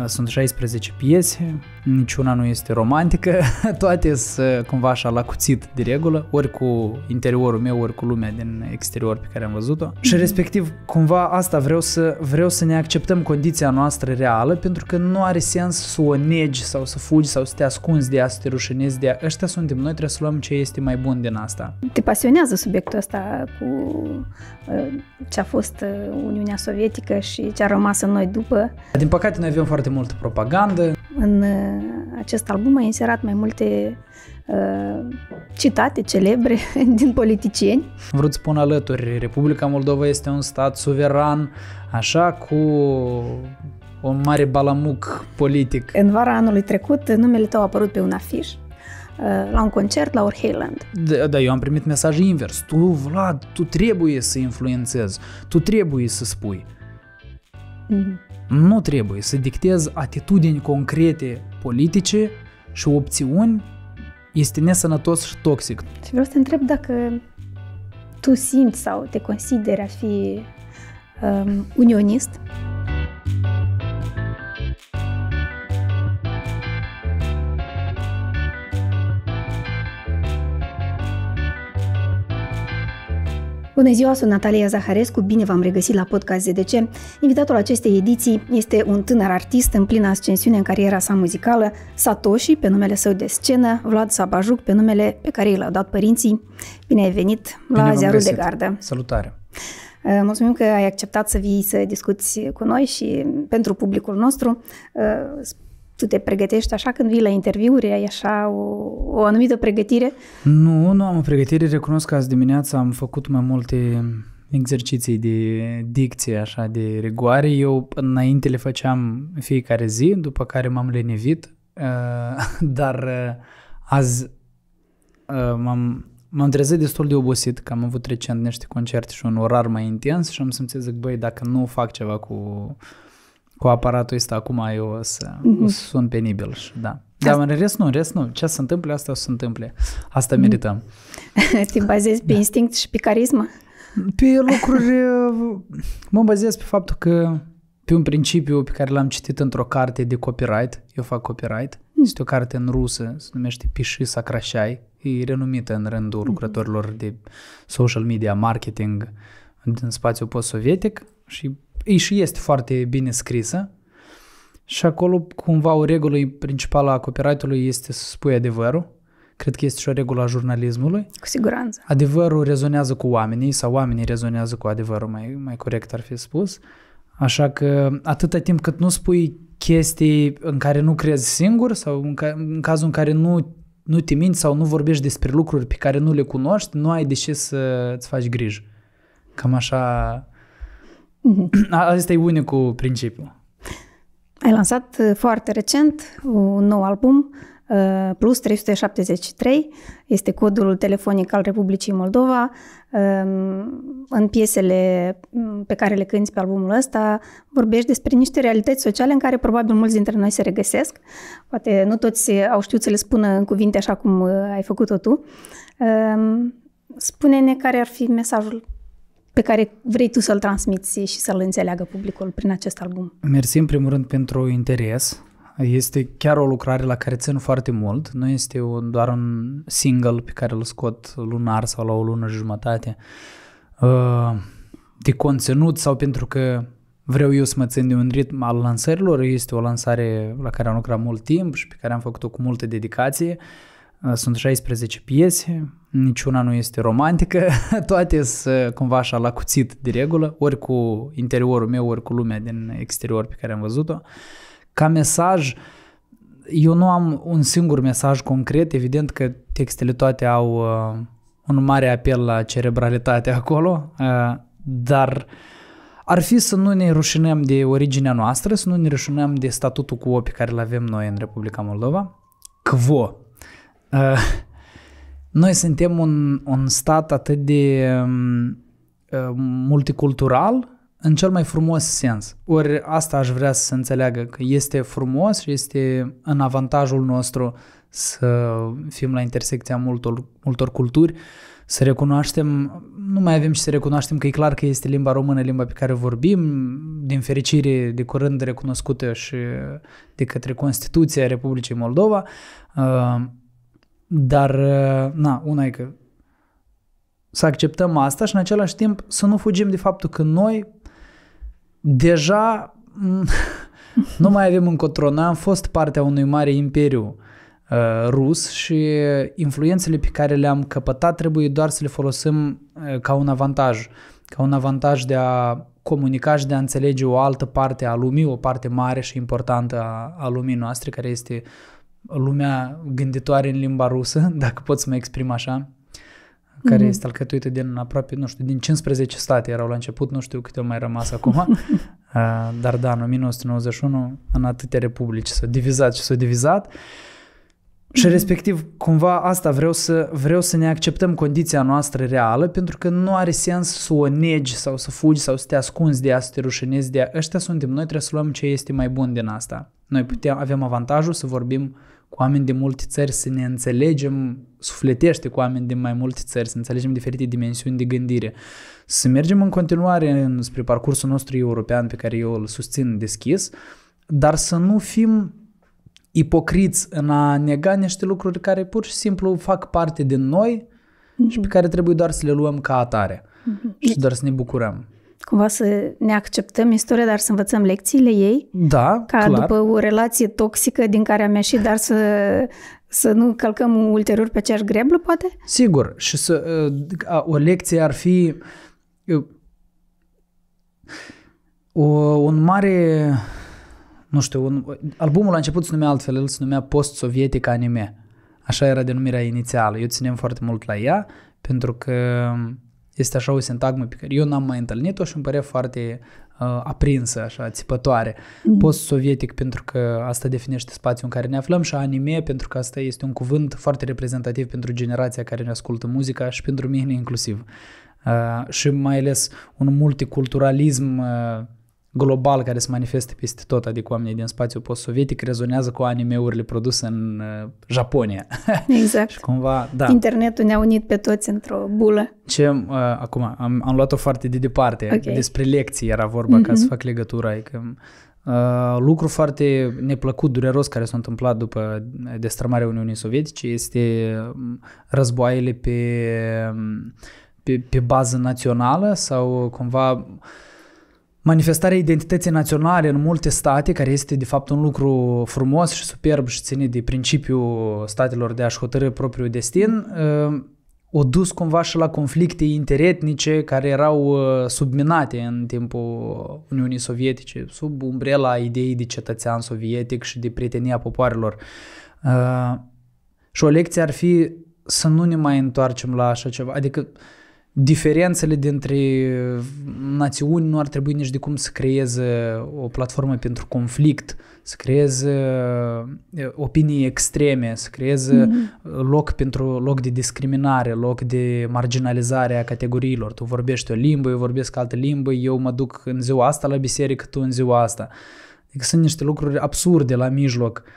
Uh, sunt 16 piese, niciuna nu este romantică, toate sunt cumva așa la cuțit de regulă, ori cu interiorul meu, ori cu lumea din exterior pe care am văzut-o. Mhm. Și respectiv, cumva asta vreau să, vreau să ne acceptăm condiția noastră reală, pentru că nu are sens să o negi sau să fugi sau să te ascunzi de ea, să te rușinezi de ea. Ăștia suntem noi, trebuie să luăm ce este mai bun din asta. Te pasionează subiectul ăsta cu uh, ce a fost uh, Uniunea Sovietică și ce a rămas în noi după? Din păcate, noi avem foarte foarte multă propagandă. În uh, acest album ai inserat mai multe uh, citate celebre din politicieni. Vreau să spun alături, Republica Moldova este un stat suveran, așa cu un mare balamuc politic. În vara anului trecut, numele tău a apărut pe un afiș uh, la un concert la Orheiland. Da, da, eu am primit mesaj invers. Tu, Vlad, tu trebuie să influențezi, tu trebuie să spui. Mm-hmm nu trebuie să dictez atitudini concrete politice și opțiuni este nesănătos și toxic. Și vreau să te întreb dacă tu simți sau te consideri a fi um, unionist? Bună ziua, sunt Natalia Zaharescu, bine v-am regăsit la podcast ZDC. Invitatul acestei ediții este un tânăr artist în plină ascensiune în cariera sa muzicală, Satoshi, pe numele său de scenă, Vlad Sabajuc, pe numele pe care i l-au dat părinții. Bine ai venit bine la Ziarul de Gardă. Salutare! Uh, mulțumim că ai acceptat să vii să discuți cu noi și pentru publicul nostru. Uh, tu te pregătești așa când vii la interviuri, ai așa o, o anumită pregătire? Nu, nu am o pregătire. Recunosc că azi dimineața am făcut mai multe exerciții de dicție, așa, de regoare. Eu înainte le făceam fiecare zi, după care m-am lenevit. Uh, dar uh, azi uh, m-am, m-am trezit destul de obosit, că am avut recent niște concerte și un orar mai intens și am simțit, zic, băi, dacă nu fac ceva cu cu aparatul ăsta acum eu o să, mm-hmm. o să sun penibil și da. Dar asta... în rest nu, în rest nu. Ce se întâmplă, asta se întâmple. Asta mhm. merităm. Te bazezi pe da. instinct și pe carismă? Pe lucruri... mă bazez pe faptul că pe un principiu pe care l-am citit într-o carte de copyright, eu fac copyright, mm. este o carte în rusă, se numește Piși Sacrașai, e renumită în rândul mm-hmm. lucrătorilor de social media, marketing din spațiul post-sovietic și e și este foarte bine scrisă și acolo cumva o regulă principală a copyright-ului este să spui adevărul. Cred că este și o regulă a jurnalismului. Cu siguranță. Adevărul rezonează cu oamenii sau oamenii rezonează cu adevărul, mai, mai corect ar fi spus. Așa că atâta timp cât nu spui chestii în care nu crezi singur sau în, ca, în cazul în care nu, nu te minți sau nu vorbești despre lucruri pe care nu le cunoști, nu ai de ce să îți faci griji. Cam așa Mm-hmm. Asta e unicul principiu. Ai lansat uh, foarte recent uh, un nou album, uh, Plus 373, este codul telefonic al Republicii Moldova. Um, în piesele mm, pe care le cânti pe albumul ăsta vorbești despre niște realități sociale în care probabil mulți dintre noi se regăsesc. Poate nu toți au știut să le spună în cuvinte așa cum ai făcut-o tu. Um, spune-ne care ar fi mesajul pe care vrei tu să-l transmiți și să-l înțeleagă publicul prin acest album? Mersi în primul rând pentru interes. Este chiar o lucrare la care țin foarte mult. Nu este o, doar un single pe care îl scot lunar sau la o lună jumătate. Uh, de conținut sau pentru că vreau eu să mă țin de un ritm al lansărilor. Este o lansare la care am lucrat mult timp și pe care am făcut-o cu multă dedicație. Uh, Uh, sunt 16 piese, niciuna nu este romantică, toate sunt cumva așa la cuțit de regulă, ori cu interiorul meu, ori cu lumea din exterior pe care am văzut-o. Ca mesaj, eu nu am un singur mesaj concret, evident că textele toate au uh, un mare apel la cerebralitate acolo, uh, dar ar fi să nu ne rușinăm de originea noastră, să nu ne rușinăm de statutul quo pe care îl avem noi în Republica Moldova. Quo, Uh, noi suntem un, un stat atât de um, uh, multicultural în cel mai frumos sens. Ori asta aș vrea să înțeleagă, că este frumos și este în avantajul nostru să fim la intersecția multor, multor culturi, să recunoaștem, nu mai avem și să recunoaștem că e clar că este limba română, limba pe care vorbim, din fericire de curând recunoscută și de către Constituția Republicii Moldova, uh, dar, uh, na, una e că să acceptăm asta și în același timp să nu fugim de faptul că noi deja mm, nu mai avem încotro. Noi am fost partea unui mare imperiu uh, rus și influențele pe care le-am căpătat trebuie doar să le folosim uh, ca un avantaj, ca un avantaj de a comunica și de a înțelege o altă parte a lumii, o parte mare și importantă a, a lumii noastre care este lumea gânditoare în limba rusă, dacă pot să mă exprim așa, care mm-hmm. este alcătuită din aproape, nu știu, din 15 state erau la început, nu știu câte au mai rămas acum, dar da, în 1991, în atâtea republici s-au divizat și s-au divizat. Și mhm. respectiv, cumva asta vreau să, vreau să ne acceptăm condiția noastră reală, pentru că nu are sens să o negi sau să fugi sau să te ascunzi de asta, să te rușinezi de a... Ăștia suntem noi, trebuie să luăm ce este mai bun din asta. Noi putem, avem avantajul să vorbim uh, cu oameni de multe țări să ne înțelegem sufletește cu oameni din mai multe țări, să înțelegem diferite dimensiuni de gândire, să mergem în continuare spre parcursul nostru european pe care eu îl susțin deschis, dar să nu fim ipocriți în a nega niște lucruri care pur și simplu fac parte din noi mm-hmm. și pe care trebuie doar să le luăm ca atare mm-hmm. și doar să ne bucurăm cumva să ne acceptăm istoria, dar să învățăm lecțiile ei. Da, Ca clar. după o relație toxică din care am ieșit, dar să, să nu călcăm ulterior pe aceeași greblă, poate? Sigur. Și să, ă, o lecție ar fi ă, o, un mare nu știu, un, albumul a început se numea altfel, el se numea Post-Sovietic Anime. Așa era denumirea inițială. Eu ținem foarte mult la ea pentru că este așa o sintagmă pe care eu n-am mai întâlnit-o și îmi pare foarte uh, aprinsă, așa, țipătoare. Mm. Post-sovietic pentru că asta definește spațiul în care ne aflăm și anime pentru că asta este un cuvânt foarte reprezentativ pentru generația care ne ascultă muzica și pentru mine inclusiv. Uh, și mai ales un multiculturalism uh, global care se manifestă peste tot, adică oamenii din spațiul post-sovietic rezonează cu anime-urile produse în uh, Japonia. Exact. și cumva, da. Internetul ne-a unit pe toți într-o bulă. Ce, uh, acum, am, am luat-o foarte de departe, okay. despre lecții era vorba, mm-hmm. ca să mhm. fac legătura, adică Uh, lucru foarte neplăcut, dureros care s-a întâmplat după destrămarea Uniunii Sovietice este um, războaiele pe, um, pe, pe bază națională sau cumva uh, manifestarea identității naționale în multe state, care este de fapt un lucru frumos și superb și ține de principiul statelor de a-și hotărâ propriul destin, o uh, dus cumva și la conflicte interetnice care erau uh, subminate în timpul Uniunii Sovietice, sub umbrela ideii de cetățean sovietic și de prietenia popoarelor. Uh, și o lecție ar fi să nu ne mai întoarcem la așa ceva. Adică diferențele dintre uh, națiuni nu ar trebui nici de cum să creeze o platformă pentru conflict, să creeze uh, opinii extreme, să creeze mm-hmm. loc pentru loc de discriminare, loc de marginalizare a categoriilor. Tu vorbești o limbă, eu vorbesc altă limbă, eu mă duc în ziua asta la biserică, tu în ziua asta. Adică sunt niște lucruri absurde la mijloc. Uh,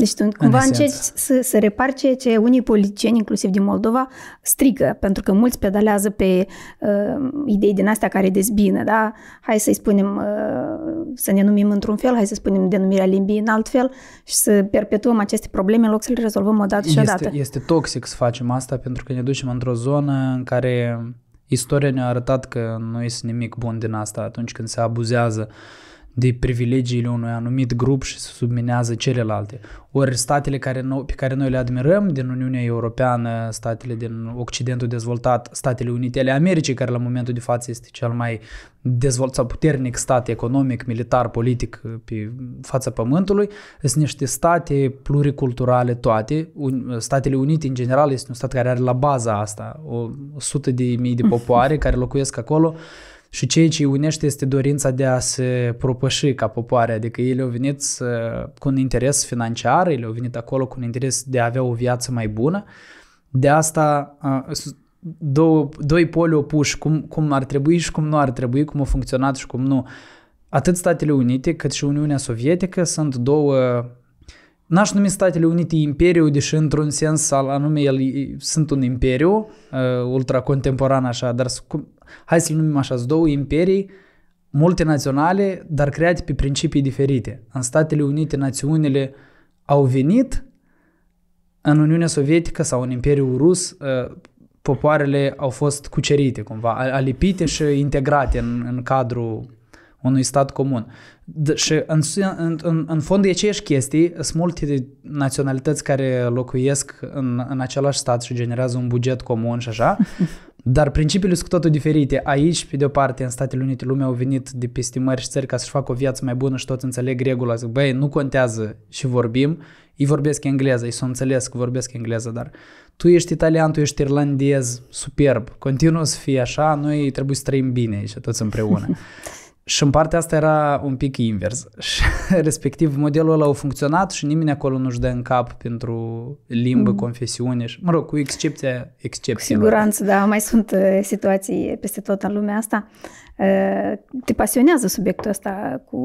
deci tu cumva în încerci să, să repari ceea ce unii politicieni, inclusiv din Moldova, strigă, pentru că mulți pedalează pe uh, idei din astea care dezbină, da? Hai să-i spunem, uh, să ne numim într-un fel, hai să spunem denumirea limbii în alt fel și să perpetuăm aceste probleme în loc să le rezolvăm odată și este, dată. Este toxic să facem asta pentru că ne ducem într-o zonă în care istoria ne-a arătat că nu este nimic bun din asta atunci când se abuzează uh, de privilegiile unui anumit grup și se subminează celelalte. Ori statele care no- pe care noi le admirăm din Uniunea Europeană, statele din Occidentul dezvoltat, Statele Unite ale Americii, care la momentul de față este cel mai dezvoltat sau puternic stat economic, militar, politic pe fața Pământului, sunt niște state pluriculturale toate. Statele Unite, în general, este un stat care are la baza asta o sută de mii de popoare care locuiesc acolo și ceea ce îi unește este dorința de a se propăși ca popoare, adică ei au venit uh, cu un interes financiar, ei au venit acolo cu un interes de a avea o viață mai bună. De asta uh, două, doi poli opuși, cum, cum ar trebui și cum nu ar trebui, cum au funcționat și cum nu. Atât Statele Unite cât și Uniunea Sovietică sunt două N-aș numi Statele Unite imperiu, deși într-un sens al anume el sunt un imperiu, uh, ultracontemporan așa, dar hai să-l numim așa, două imperii multinaționale, dar create pe principii diferite. În Statele Unite națiunile au venit, în Uniunea Sovietică sau în Imperiul Rus uh, popoarele au fost cucerite cumva, alipite și integrate în, în cadrul unui stat comun și în, în, în, în fond e aceeași chestii, sunt multe naționalități care locuiesc în, în același stat și generează un buget comun și așa, dar principiile sunt totul diferite. Aici, pe de-o parte, în Statele Unite, lumea au venit de peste mări și țări ca să-și facă o viață mai bună și toți înțeleg regula. Zic, băi, nu contează și vorbim, ei vorbesc engleză, ei sunt s-o înțeles că vorbesc engleză, dar tu ești italian, tu ești irlandez, superb, continuă să fie așa, noi trebuie să trăim bine aici toți împreună. Și în partea asta era un pic invers. Și respectiv modelul ăla a funcționat și nimeni acolo nu-și dă în cap pentru limbă, mm-hmm. confesiune și, mă rog, cu excepția excepție. siguranță, da, mai sunt uh, situații peste tot în lumea asta. Uh, te pasionează subiectul ăsta cu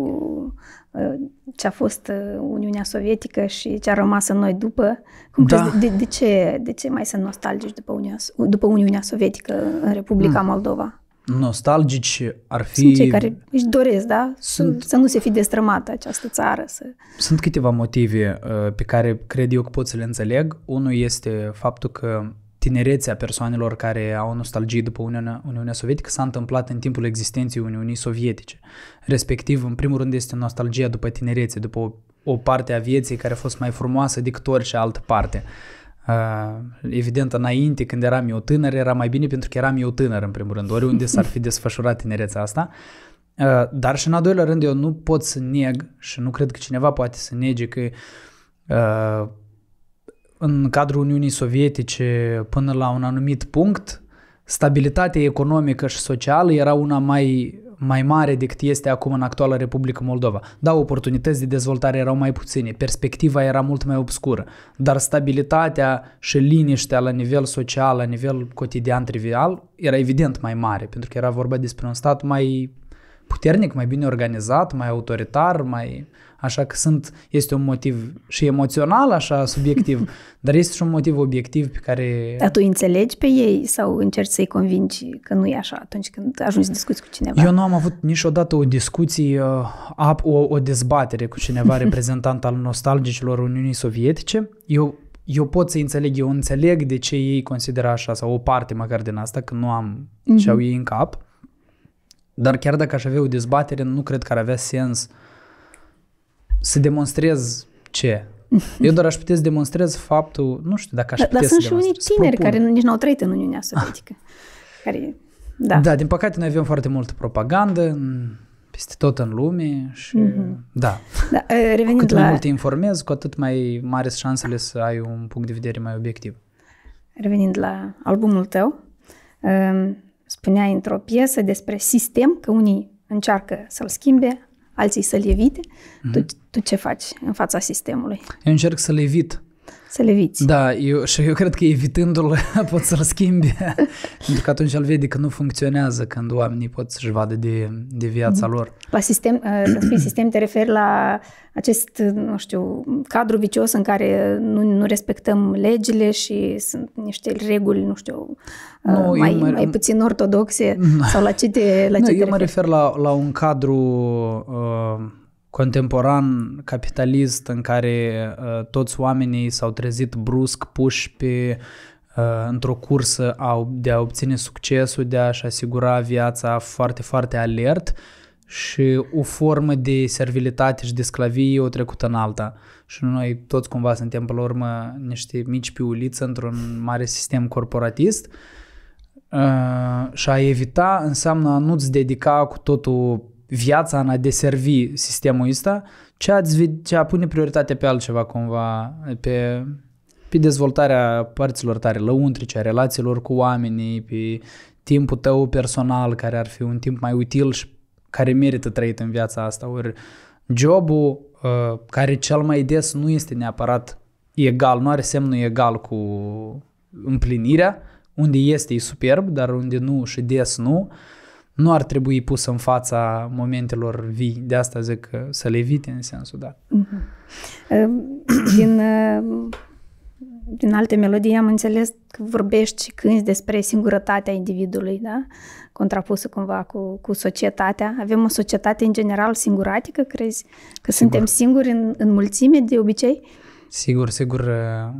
uh, ce a fost Uniunea Sovietică și ce a rămas în noi după. Cum da. crezi, de, de, ce, de ce mai sunt nostalgici după Uniunea, după Uniunea Sovietică în Republica mm. Moldova? nostalgici ar fi... Sunt cei care își doresc, da? Sunt, să nu se fi destrămată această țară. Să... Sunt câteva motive uh, pe care cred eu că pot să le înțeleg. Unul este faptul că tinerețea persoanelor care au nostalgie după Uniunea, Uniunea Sovietică s-a întâmplat în timpul existenței Uniunii Sovietice. Respectiv, în primul rând, este nostalgia după tinerețe, după o, o parte a vieții care a fost mai frumoasă decât orice altă parte. Uh, Ah, evident, înainte, când eram eu tânăr, era mai bine pentru că eram eu tânăr, în primul rând, oriunde s-ar fi desfășurat tinerețea asta. Ah, dar și în a doilea rând, eu nu pot să neg și nu cred că cineva poate să nege că ah, în cadrul Uniunii Sovietice, până la un anumit punct, stabilitatea economică și socială era una mai mai mare decât este acum în actuala Republică Moldova. Da, oportunități de dezvoltare erau mai puține, perspectiva era mult mai obscură, dar stabilitatea și liniștea la nivel social, la nivel cotidian trivial, era evident mai mare, pentru că era vorba despre un stat mai puternic, mai bine organizat, mai autoritar, mai Așa că sunt, este un motiv și emoțional, așa, subiectiv, dar este și un motiv obiectiv pe care... Dar tu înțelegi pe ei sau încerci să-i convingi că nu e așa atunci când ajungi să discuți cu cineva? Eu nu am avut niciodată o discuție, uh, o, o dezbatere cu cineva reprezentant al nostalgicilor Uniunii Sovietice. Eu eu pot să înțeleg, eu înțeleg de ce ei consideră așa, sau o parte măcar din asta, că nu am ce mhm. au ei în cap. Dar chiar dacă aș avea o dezbatere, nu cred că ar avea sens uh, să demonstrez ce? Eu doar aș putea să demonstrez faptul, nu știu dacă aș da, putea dar să Dar sunt și unii tineri care nici n-au trăit în Uniunea Sovietică. care, da. da, din păcate noi avem foarte multă propagandă peste tot în lume și mm-hmm. da. da revenind cu cât la... mai mult te informezi, cu atât mai mari sunt șansele să ai un punct de vedere mai obiectiv. Revenind la albumul tău, um, spuneai într-o piesă despre sistem, că unii încearcă să-l schimbe, alții să-l evite. Mm-hmm. Tu mhm tu ce faci în fața sistemului? Eu încerc să le evit. Să le eviți. Da, eu, și eu cred că evitându-l pot să-l schimbi. pentru că atunci îl vede că nu funcționează când oamenii pot să-și vadă de, de viața mm-hmm. lor. La sistem, ă, să spui sistem, te referi la acest, nu știu, cadru vicios în care nu, nu respectăm legile și sunt niște reguli, nu știu, ă, nu, mai, mă, mai puțin ortodoxe sau la ce te la nu, ce te Eu referi? mă refer la, la un cadru uh, contemporan capitalist în care uh, toți oamenii s-au trezit brusc puși pe uh, într-o cursă de a obține succesul, de a-și asigura viața foarte, foarte alert și o formă de servilitate și de sclavie o trecută în alta. Și noi toți cumva suntem, pe la urmă, niște mici piuliță într-un mare sistem corporatist uh, și a evita înseamnă a nu-ți dedica cu totul viața în a deservi sistemul ăsta, ce a, ce a pune prioritate pe altceva cumva, pe, pe dezvoltarea părților tare lăuntrice, a relațiilor cu oamenii, pe timpul tău personal, care ar fi un timp mai util și care merită trăit în viața asta, ori jobul uh, care cel mai des nu este neapărat egal, nu are semnul egal cu împlinirea, unde este e superb, dar unde nu și des nu, uh, nu ar trebui pus în fața momentelor vii. De asta zic să le evite în sensul dat. Mhm. Ehm, din, ehm, din alte melodii am înțeles că vorbești și cânti despre singurătatea individului, da? contrapusă cumva cu, cu societatea. Avem o societate în general singuratică, crezi? Că sigur. suntem singuri în, în mulțime de obicei? Sigur, sigur. Ă,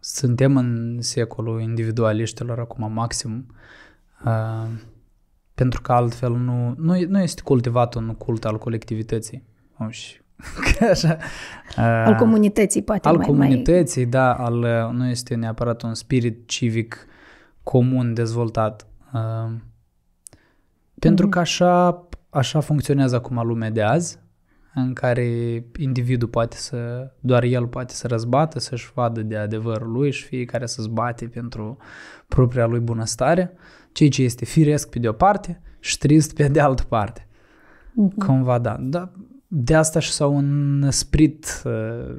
suntem în secolul individualiștilor acum maxim. Uh, pentru că altfel nu, nu, nu este cultivat un cult al colectivității. Și Așa. Al uh, comunității, poate. Al mai, comunității, mai... da, al, uh, nu este neapărat un spirit civic comun dezvoltat. Uh, pentru mm-hmm. că așa, așa funcționează acum lumea de azi, în care individul poate să, doar el poate să răzbată, să-și vadă de adevărul lui și fiecare să-ți bate pentru propria lui bunăstare. Uh, ceea ce este firesc pe de-o parte și trist pe de altă parte. Uh-huh. Cumva, da. da. De asta și s-au însprit, uh,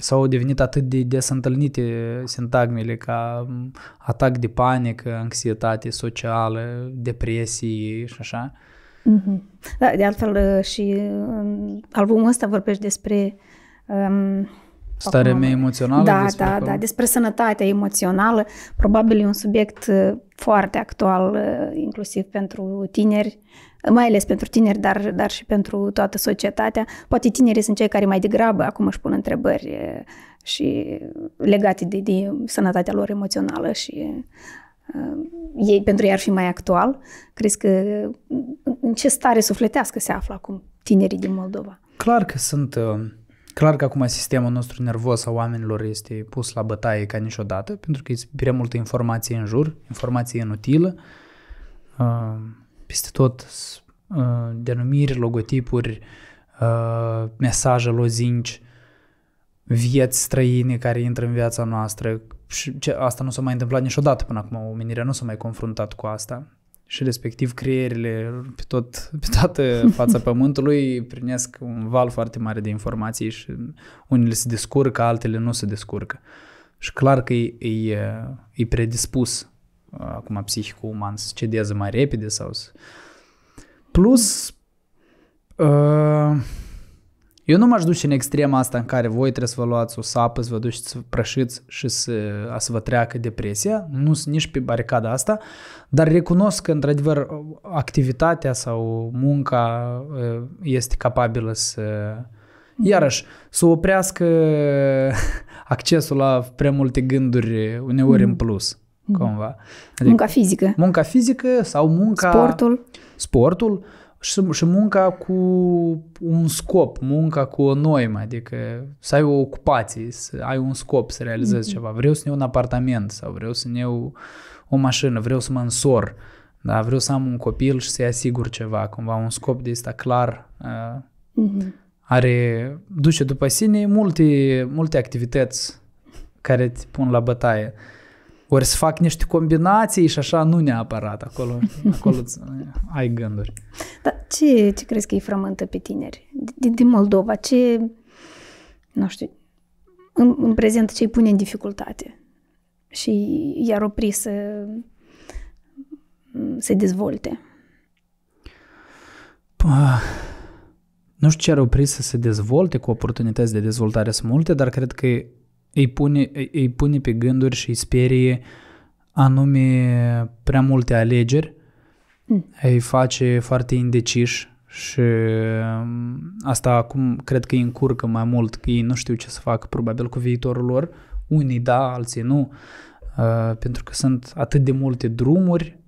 s-au devenit atât de des întâlnite sintagmele ca um, atac de panică, anxietate socială, depresie și așa. Uh-huh. Da, de altfel uh, și în uh, albumul ăsta vorbești despre um, Starea mea emoțională? Da, da, acolo? da. Despre sănătatea emoțională. Probabil e un subiect uh, foarte actual, uh, inclusiv pentru tineri, mai ales pentru tineri, dar, dar și pentru toată societatea. Poate tinerii sunt cei care mai degrabă acum își pun întrebări uh, și legate de, de sănătatea lor emoțională și uh, ei, pentru ei ar fi mai actual. Crezi că în ce stare sufletească se află acum tinerii din Moldova? Clar că sunt uh Clar că acum sistemul nostru nervos a oamenilor este pus la bătaie ca niciodată, pentru că e prea multă informație în jur, informație inutilă, uh, peste tot uh, denumiri, logotipuri, uh, mesaje, lozinci, vieți străine care intră în viața noastră. Și asta nu s-a mai întâmplat niciodată până acum, omenirea nu s-a mai confruntat cu asta și respectiv creierile pe, tot, pe toată fața pământului primesc un val foarte mare de informații și unele se descurcă, altele nu se descurcă. Și clar că e, e, e predispus uh, acum psihicul uman să cedeze mai repede sau să... Plus, uh, eu nu m-aș duce în extrema asta în care voi trebuie să vă luați o sapă, să vă duceți să prășiți și să, a să vă treacă depresia. Nu sunt nici pe baricada asta, dar recunosc că, într-adevăr, activitatea sau munca uh, este capabilă să... Mhm. Iarăși, să oprească accesul la prea multe gânduri uneori mm. în mhm. plus, mhm. cumva. Adică, munca fizică. Munca fizică sau munca... Sportul. Sportul. Uh, și, și munca cu un scop, munca cu o noimă, adică să ai o ocupație, să ai un scop, să realizezi mm-hmm. ceva. Vreau să ne iau un apartament sau vreau să ne iau o mașină, vreau să mă însor, da, vreau să am un copil și să-i asigur ceva, cumva un scop de ăsta clar mm-hmm. are, duce după sine multe, multe activități care îți pun la bătaie. Uh, ori să fac niște combinații și așa, nu neapărat. Acolo, acolo ai gânduri. Dar ce, ce crezi că îi frământă pe tineri din, din Moldova? Ce, nu știu, în, în prezent ce îi pune în dificultate? Și i-ar opri să se dezvolte? Nu știu ce ar opri să se dezvolte, cu oportunități de dezvoltare sunt multe, dar cred că îi pune, îi pune pe gânduri și îi sperie anume prea multe alegeri, mm. îi face foarte indeciși și mm, asta acum cred că îi încurcă mai mult, că ei nu știu ce să facă probabil cu viitorul lor, unii da, alții nu, ă, pentru că sunt atât de multe drumuri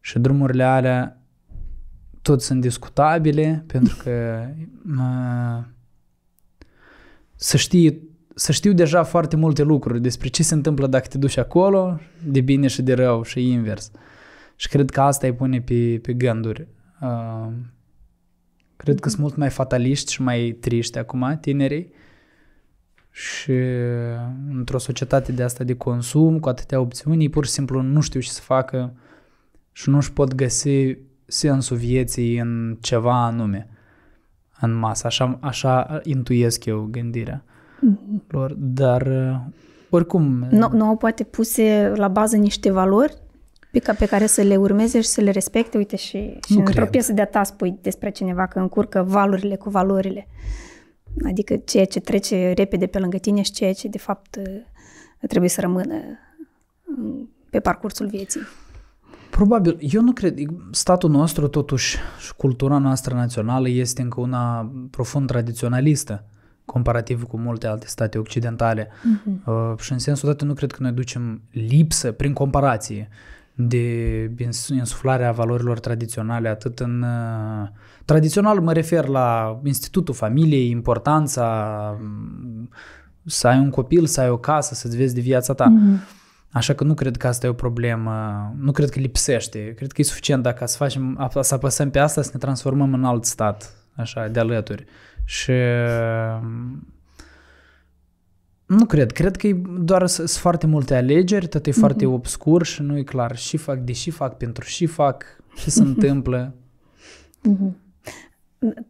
și drumurile alea tot sunt discutabile, pentru că ă, să știi să știu deja foarte multe lucruri despre ce se întâmplă dacă te duci acolo, de bine și de rău și invers. Și cred că asta îi pune pe, pe gânduri. Uh, cred că sunt mult mai fataliști și mai triști acum tinerii și într-o societate de asta de consum, cu atâtea opțiuni, pur și simplu nu știu ce să facă și nu își pot găsi sensul vieții în ceva anume, în masă. Așa, așa intuiesc eu gândirea lor, dar uh, oricum... Uh, nu, nu au poate puse la bază niște valori pe, ca, pe care să le urmeze și să le respecte, uite și, și într-o piesă de-a ta spui despre cineva că încurcă valurile cu valorile. Adică ceea ce trece repede pe lângă tine și ceea ce de fapt uh, trebuie să rămână pe parcursul vieții. Probabil. Eu nu cred. Statul nostru, totuși, și cultura noastră națională este încă una profund tradiționalistă comparativ cu multe alte state occidentale. Mm-hmm. Uh, și în sensul dat nu cred că noi ducem lipsă prin comparație de insuflarea valorilor tradiționale, atât în... Uh, tradițional mă refer la institutul familiei, importanța um, să ai un copil, să ai o casă, să-ți vezi de viața ta. Mm-hmm. Așa că nu cred că asta e o problemă, nu cred că lipsește. Cred că e suficient dacă să facem, să apăsăm pe asta, să ne transformăm în alt stat, așa, de alături. Și mm, nu cred. Cred că e doar sunt foarte multe alegeri, tot e mm-hmm. foarte mhm. obscur și nu e clar și fac, de și fac, pentru și fac, ce se întâmplă. Mm-hmm.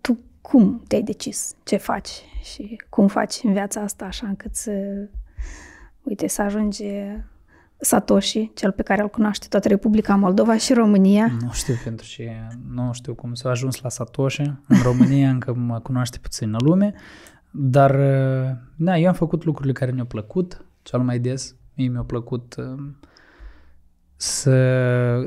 Tu cum te-ai decis ce faci și cum faci în viața asta așa încât să, uite, să ajungi Satoshi, cel pe care îl cunoaște toată Republica Moldova și România. Nu știu pentru ce, nu știu cum s-a ajuns la Satoshi. În România încă mă cunoaște puțină lume, dar eh, da, eu am făcut lucrurile care mi-au plăcut cel mai des. Mie mi-a plăcut ehm, să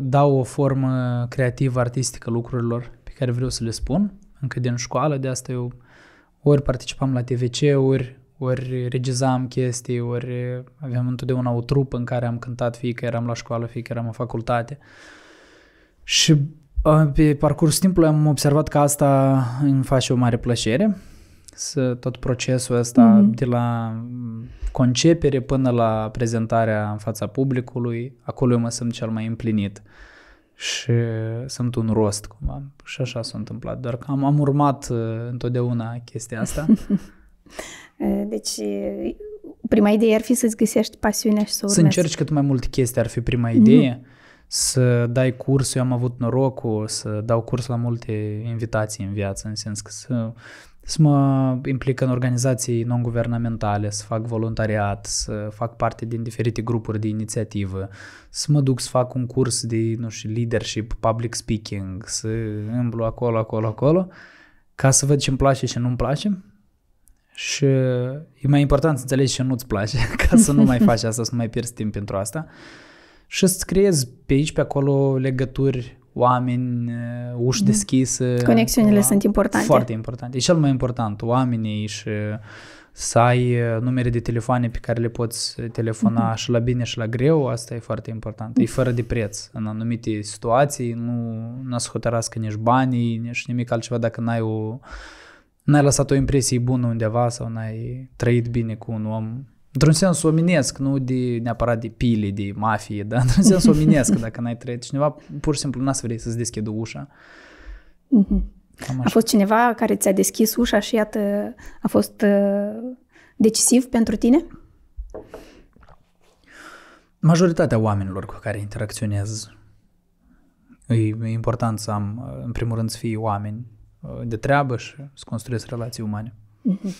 dau o formă creativă, artistică lucrurilor pe care vreau să le spun încă din școală, de asta eu ori participam la TVC, ori ori regizam chestii, ori aveam întotdeauna o trupă în care am cântat, fie că eram la școală, fie că eram în facultate. Și pe parcursul timpului am observat că asta îmi face o mare plăcere, să tot procesul ăsta mm-hmm. de la concepere până la prezentarea în fața publicului, acolo eu mă sunt cel mai împlinit și sunt un rost cumva. Și așa s-a întâmplat, doar că am, am urmat uh, întotdeauna chestia asta. Eh, deci, eh, prima idee ar fi să-ți găsești pasiunea și să urmezi. Să încerci cât mai multe chestii ar fi prima idee. Mm-hmm. Să dai curs, eu am avut norocul să dau curs la multe invitații în viață, în sens că să, să mă implic în organizații non-guvernamentale, să fac voluntariat, să fac parte din diferite grupuri de inițiativă, să mă duc să fac un curs de, nu știu, leadership, public speaking, să îmblu acolo, acolo, acolo, ca să văd ce îmi place și ce nu-mi place și e mai important să înțelegi ce nu-ți place, ca să nu mai faci asta, să nu mai pierzi timp pentru asta. Și să-ți creezi pe aici, pe acolo, legături, oameni, uh, uși mm. deschise. Conexiunile la... sunt importante. Foarte importante. E cel mai important, oamenii și să ai uh, numere de telefoane pe care le poți telefona mm-hmm. și la bine și la greu, asta e foarte important. Mm. E mhm. fără de preț. În anumite situații nu, n-ați hotărască nici banii, nici nimic altceva dacă n-ai o n-ai lăsat o impresie bună undeva sau n-ai trăit bine cu un om Într-un sens omenesc, nu de neapărat de pile, de mafie, dar într-un sens omenesc, dacă n-ai trăit cineva, pur și simplu n-a să vrei să-ți deschidă ușa. Mm-hmm. A fost cineva care ți-a deschis ușa și iată, a fost uh, decisiv pentru tine? Majoritatea oamenilor cu care interacționez e important să am, în primul rând, să fie oameni Uh, de treabă și să construiesc relații umane. Mm-hmm.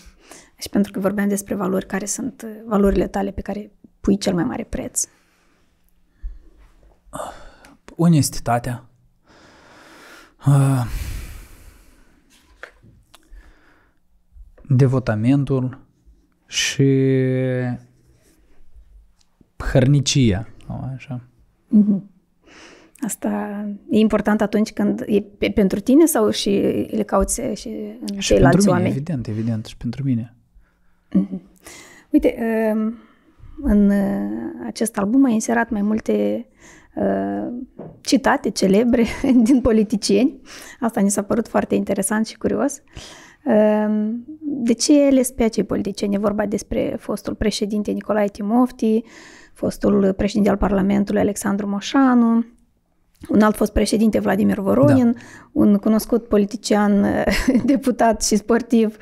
Și pentru că vorbeam despre valori, care sunt uh, valorile tale pe care pui cel mai mare preț? Onestitatea. Uh, devotamentul și hărnicia. Așa. Mm-hmm. Asta e important atunci când e pe, pentru tine sau și le cauți și în și ceilalți pentru mine, oameni? evident, evident, și pentru mine. Mm-hmm. Uite, ehm, în uh, acest album ai inserat mai multe uh, citate celebre din politicieni. Asta ni s-a părut foarte interesant și curios. Ehm, de ce le acei politicieni? E vorba despre fostul președinte Nicolae Timofti, fostul președinte al Parlamentului Alexandru Moșanu, un alt fost președinte, Vladimir Voronin, da. un cunoscut politician, deputat și sportiv,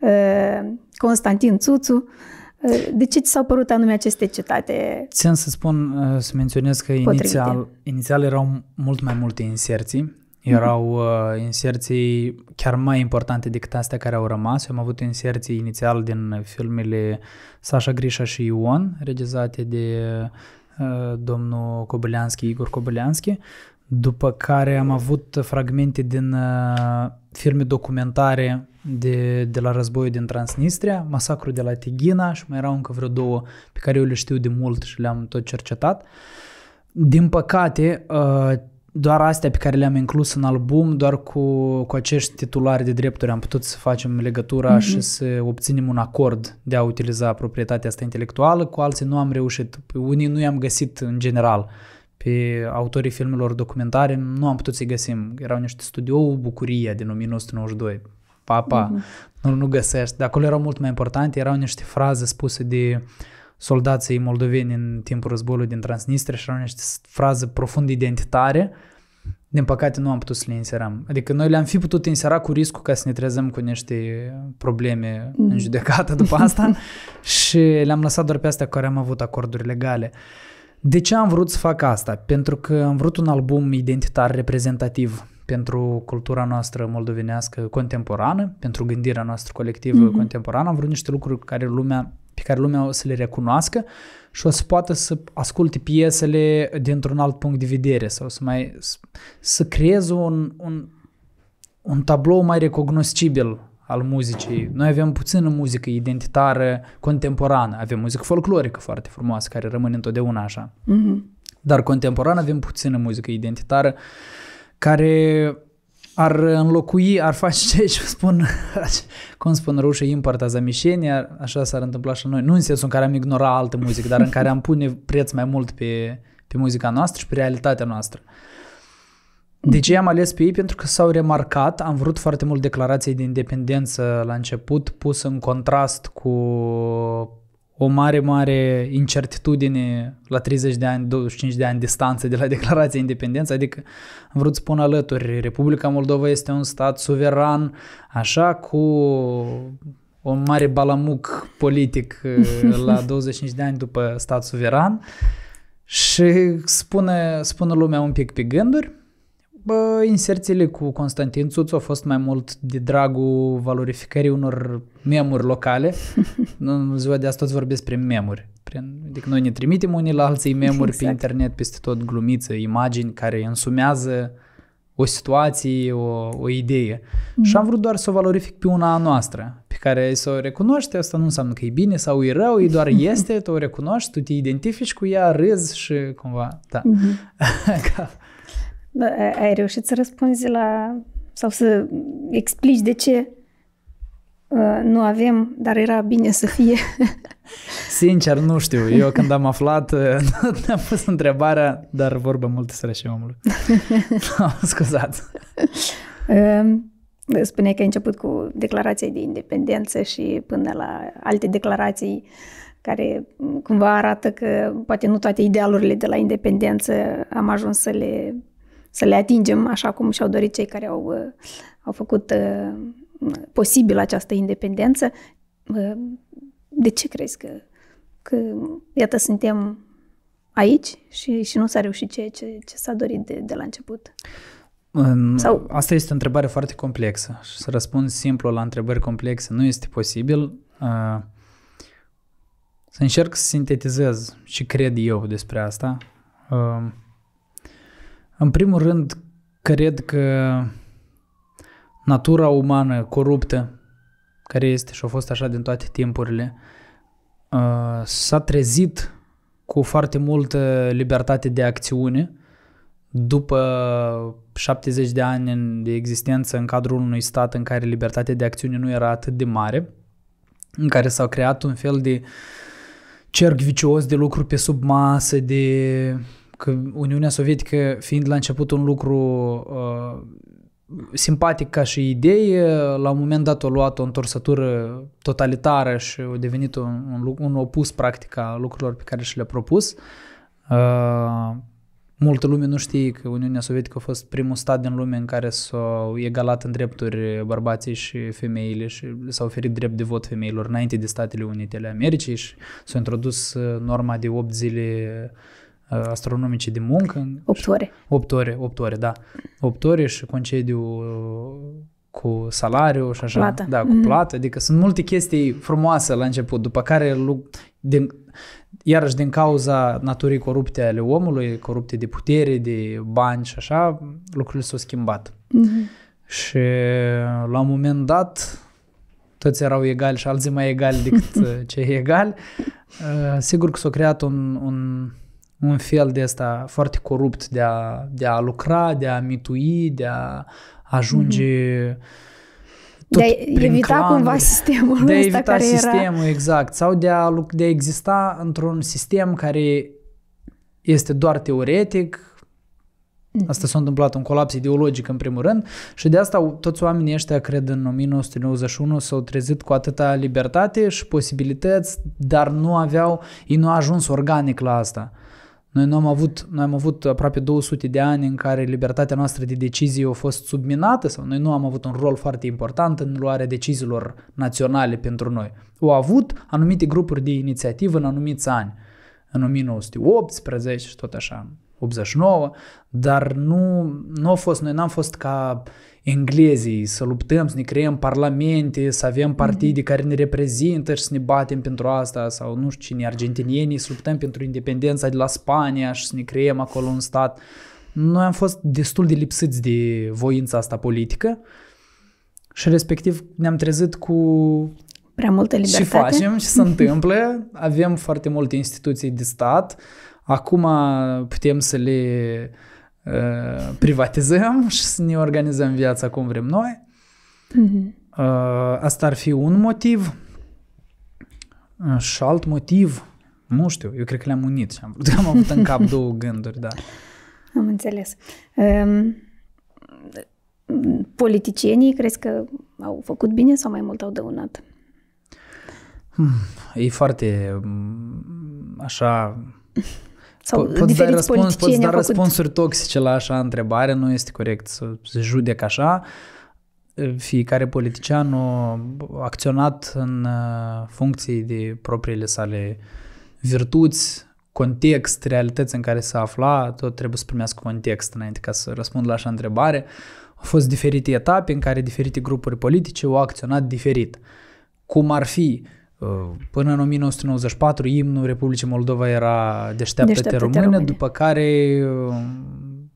eh, Constantin Țuțu. Eh, de ce ți s-au părut anume aceste citate? Țin să spun, eh, să menționez că inițial, inițial erau mult mai multe inserții. Mhm. Erau uh, inserții chiar mai importante decât astea care au rămas. Eu am avut inserții inițial din filmele Sasha Grisha și Ion, regizate de Uh, domnul Cobăleanski, Igor Cobăleanski, după care am avut fragmente din uh, firme documentare de, de la războiul din Transnistria, masacrul de la Tighina și mai erau încă vreo două pe care eu le știu de mult și le-am tot cercetat. Din păcate, uh, doar astea pe care le-am inclus în album, doar cu, cu acești titulari de drepturi am putut să facem legătura mm-hmm. și mhm. să obținem un acord de a utiliza proprietatea asta intelectuală, cu alții nu am reușit. Unii nu i-am găsit în general. Pe autorii filmelor documentare nu am putut să-i găsim. Erau niște studio Bucuria din 1992. Papa, mm-hmm. nu, nu găsești. Dar acolo erau mult mai importante, erau niște fraze spuse de uh, soldații moldoveni în timpul războiului din Transnistria și erau niște fraze profund identitare, din păcate nu am putut să le inserăm. Adică noi le-am fi putut insera cu riscul ca să ne trezăm cu niște probleme în mm. judecată după asta și le-am lăsat doar pe astea care am avut acorduri legale. De ce am vrut să fac asta? Pentru că am vrut un album identitar reprezentativ pentru cultura noastră moldovenească contemporană, pentru gândirea noastră colectivă mm-hmm. contemporană. Am vrut niște lucruri care lumea pe care lumea o să le recunoască și o să poată să asculte piesele dintr-un alt punct de vedere sau să mai să creeze un, un, un tablou mai recognoscibil al muzicii. Noi avem puțină muzică identitară contemporană, avem muzică folclorică foarte frumoasă care rămâne întotdeauna așa. Mm-hmm. Dar contemporană avem puțină muzică identitară care ar înlocui, ar face ce spun, cum spun rușii, importa zamișenia, așa s-ar întâmpla și noi. Nu în sensul în care am ignora altă muzică, dar în care am pune preț mai mult pe, pe muzica noastră și pe realitatea noastră. De ce am ales pe ei? Pentru că s-au remarcat, am vrut foarte mult declarații de independență la început, pus în contrast cu o mare, mare incertitudine la 30 de ani, 25 de ani distanță de la Declarația Independenței, adică am vrut să spun alături, Republica Moldova este un stat suveran, așa, cu o mare balamuc politic la 25 de ani după stat suveran și spune, spune lumea un pic pe gânduri Bă, inserțiile cu Constantin Țuțu au fost mai mult de dragul valorificării unor memuri locale. în ziua de astăzi vorbesc prin memuri. Prin, adică noi ne trimitem unii la alții memuri exact. pe internet, peste tot glumiță, imagini care însumează o situație, o, o idee. Mm. Și am vrut doar să o valorific pe una a noastră, pe care să o recunoști, asta nu înseamnă că e bine sau e rău, e doar este, tu o recunoști, tu te identifici cu ea, râzi și cumva, da. Mm-hmm. Da, ai reușit să răspunzi la... sau să explici de ce uh, nu avem, dar era bine să fie. Sincer, nu știu. Eu când am aflat, uh, am pus întrebarea, dar vorba multă sărășie omul no, scuzați. Um, Spune că ai început cu declarația de independență și până la alte declarații care cumva arată că poate nu toate idealurile de la independență am ajuns să le să le atingem așa cum și-au dorit cei care au, uh, au făcut uh, posibil această independență. Uh, de ce crezi că, că iată, suntem aici și, și nu s-a reușit ceea ce, ce s-a dorit de, de la început? În, Sau... Asta este o întrebare foarte complexă și să răspund simplu la întrebări complexe nu este posibil. Uh, să încerc să sintetizez și cred eu despre asta. Uh, în primul rând, cred că natura umană coruptă, care este și a fost așa din toate timpurile, uh, s-a trezit cu foarte multă libertate de acțiune după 70 de ani de existență în cadrul unui stat în care libertatea de acțiune nu era atât de mare, în care s-au creat un fel de cerc vicios de lucruri pe sub masă, de că Uniunea Sovietică fiind la început un lucru uh, simpatic ca și idee, la un moment dat a luat o întorsătură totalitară și a devenit un, un, un opus practic a lucrurilor pe care și le-a propus. Uh, multă lume nu știe că Uniunea Sovietică a fost primul stat din lume în care s-au egalat în drepturi bărbații și femeile și s-a oferit drept de vot femeilor înainte de Statele Unite ale Americii și s-a introdus uh, norma de 8 zile uh, Uh, astronomice de muncă. 8 ore. 8 ore, 8 ore, da. 8 ore și concediu uh, cu salariu și așa. Plată. Da, cu mm-hmm. plată. Adică sunt multe chestii frumoase la început, după care din, iarăși din cauza naturii corupte ale omului, corupte de putere, de bani și așa, lucrurile s-au schimbat. Mm-hmm. Și la un moment dat toți erau egali și alții mai egali decât uh, cei egali. Sigur că s-a creat un, un un fel de asta foarte corupt de a, de a lucra, de a mitui, de a ajunge... Mm-hmm. Tot de a evita clanuri, cumva sistemul De a evita care sistemul, era... exact. Sau de a, de a exista într-un sistem care este doar teoretic, mhm. Asta s-a întâmplat un colaps ideologic în primul rând și de asta toți oamenii ăștia cred în 1991 s-au trezit cu atâta libertate și posibilități, dar nu aveau, ei nu au ajuns organic la asta. Noi, nu am avut, noi am avut aproape 200 de ani în care libertatea noastră de decizie a fost subminată sau noi nu am avut un rol foarte important în luarea deciziilor naționale pentru noi. Au avut anumite grupuri de inițiativă în anumiți ani, în 1918 și tot așa, 89, dar nu, nu a fost, noi n-am fost ca uh, englezii, să luptăm, să ne creăm parlamente, să avem mhm. partide mm-hmm. care ne reprezintă și să ne batem pentru asta, sau nu știu cine, argentinienii, să luptăm pentru independența de la Spania și să ne creăm acolo un stat. Noi am fost destul de lipsiți de voința asta politică și respectiv ne-am trezit cu prea multă libertate. Ce facem, ce se întâmplă, avem foarte multe instituții de stat, acum putem să le privatizăm și să ne organizăm viața cum vrem noi. Uh-huh. Asta ar fi un motiv. Și alt motiv, nu știu, eu cred că le-am unit și am, am avut în cap două gânduri, da. Am înțeles. Um, politicienii crezi că au făcut bine sau mai mult au dăunat? E foarte așa sau po, poți da răspuns, poți da făcut... răspunsuri toxice la așa întrebare, nu este corect să se judec așa. Fiecare politician a acționat în uh, funcții de propriile sale virtuți, context, realități în care se afla, tot trebuie să primească context înainte ca să răspund la așa întrebare. Au fost diferite etape în care diferite grupuri politice au acționat diferit. Cum ar fi Uh, până în 1994, imnul Republicii Moldova era Deșteaptă-te române, române, după care uh,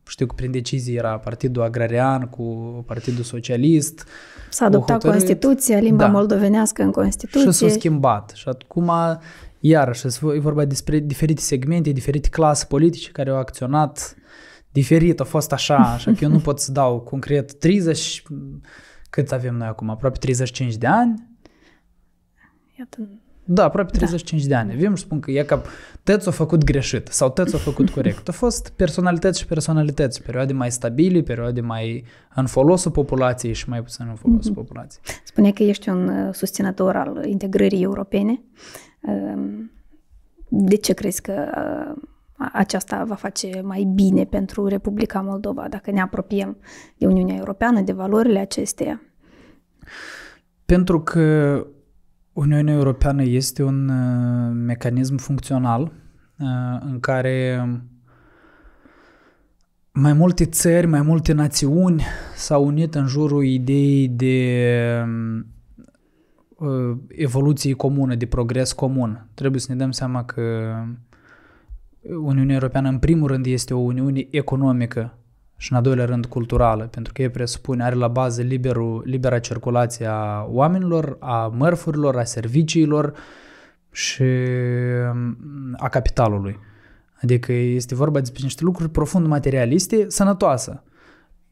știu că prin decizii era Partidul Agrarian cu Partidul Socialist. S-a adoptat hotărât. Constituția, limba da. moldovenească în Constituție. Și s-a schimbat. Și acum, iarăși, e vorba despre diferite segmente, diferite clase politice care au acționat diferit, a fost așa, așa că eu nu pot să dau concret 30, cât avem noi acum, aproape 35 de ani, Iată... Da, aproape 35 da. de ani. Vim și spun că e ca tăți-o făcut greșit sau tăți-o făcut corect. Au fost personalități și personalități, perioade mai stabile, perioade mai în folosul populației și mai puțin în folosul mm-hmm. populației. Spune că ești un uh, susținător al integrării europene. Um, de ce crezi că uh, aceasta va face mai bine pentru Republica Moldova dacă ne apropiem de Uniunea Europeană, de valorile acesteia? Pentru că Uniunea Europeană este un uh, mecanism funcțional uh, în care mai multe țări, mai multe națiuni s-au unit în jurul ideii de uh, evoluție comună, de progres comun. Trebuie să ne dăm seama că Uniunea Europeană, în primul rând, este o uniune economică și în al doilea rând culturală, pentru că ei presupune, are la bază liberul, libera circulație a oamenilor, a mărfurilor, a serviciilor și mm, a capitalului. Adică este vorba despre niște lucruri profund materialiste, sănătoasă.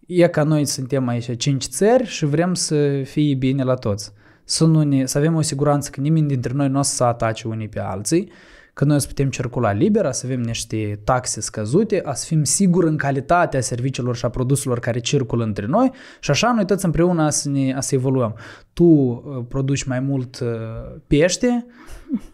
E ca noi suntem aici cinci țări și vrem să fie bine la toți. Să, nu ne, să avem o siguranță că nimeni dintre noi nu o să atace unii pe alții, că noi să putem circula liber, să avem niște taxe scăzute, să fim siguri în calitatea serviciilor și a produselor care circulă între noi și așa noi toți împreună să, ne, să evoluăm. Tu uh, produci mai mult uh, pește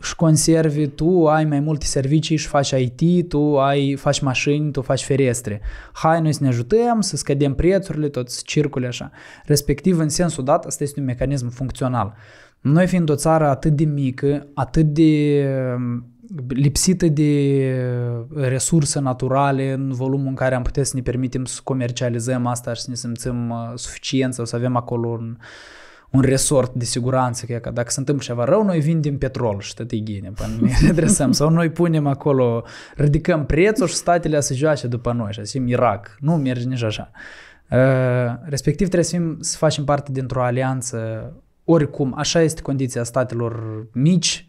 și conservi, tu ai mai multe servicii și faci IT, tu ai, faci mașini, tu faci ferestre. Hai noi să ne ajutăm, să scădem prețurile, tot să circule așa. Respectiv, în sensul dat, asta este un mecanism funcțional. Noi fiind o țară atât de mică, atât de lipsită de uh, resurse naturale în volumul în care am putea să ne permitem să comercializăm asta și să ne simțim uh, suficient sau să avem acolo un, un resort de siguranță, că, că dacă se întâmplă ceva rău, noi vindem petrol și tot ghine până ne redresăm. Sau noi punem acolo, ridicăm prețul și statele să joace după noi și asim Irak. Nu merge nici așa. Uh, respectiv trebuie să, fim, să facem parte dintr-o alianță oricum, așa este condiția statelor mici,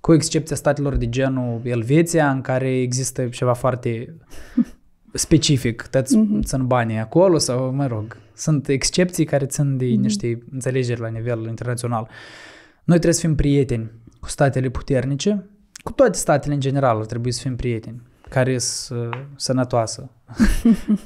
cu excepția statelor de genul Elveția, în care există ceva foarte specific, tăți mm-hmm. țin banii acolo sau, mă rog, sunt excepții care țin de mm-hmm. niște înțelegeri la nivel internațional. Noi trebuie să fim prieteni cu statele puternice, cu toate statele în general trebuie să fim prieteni, care sunt uh, sănătoasă.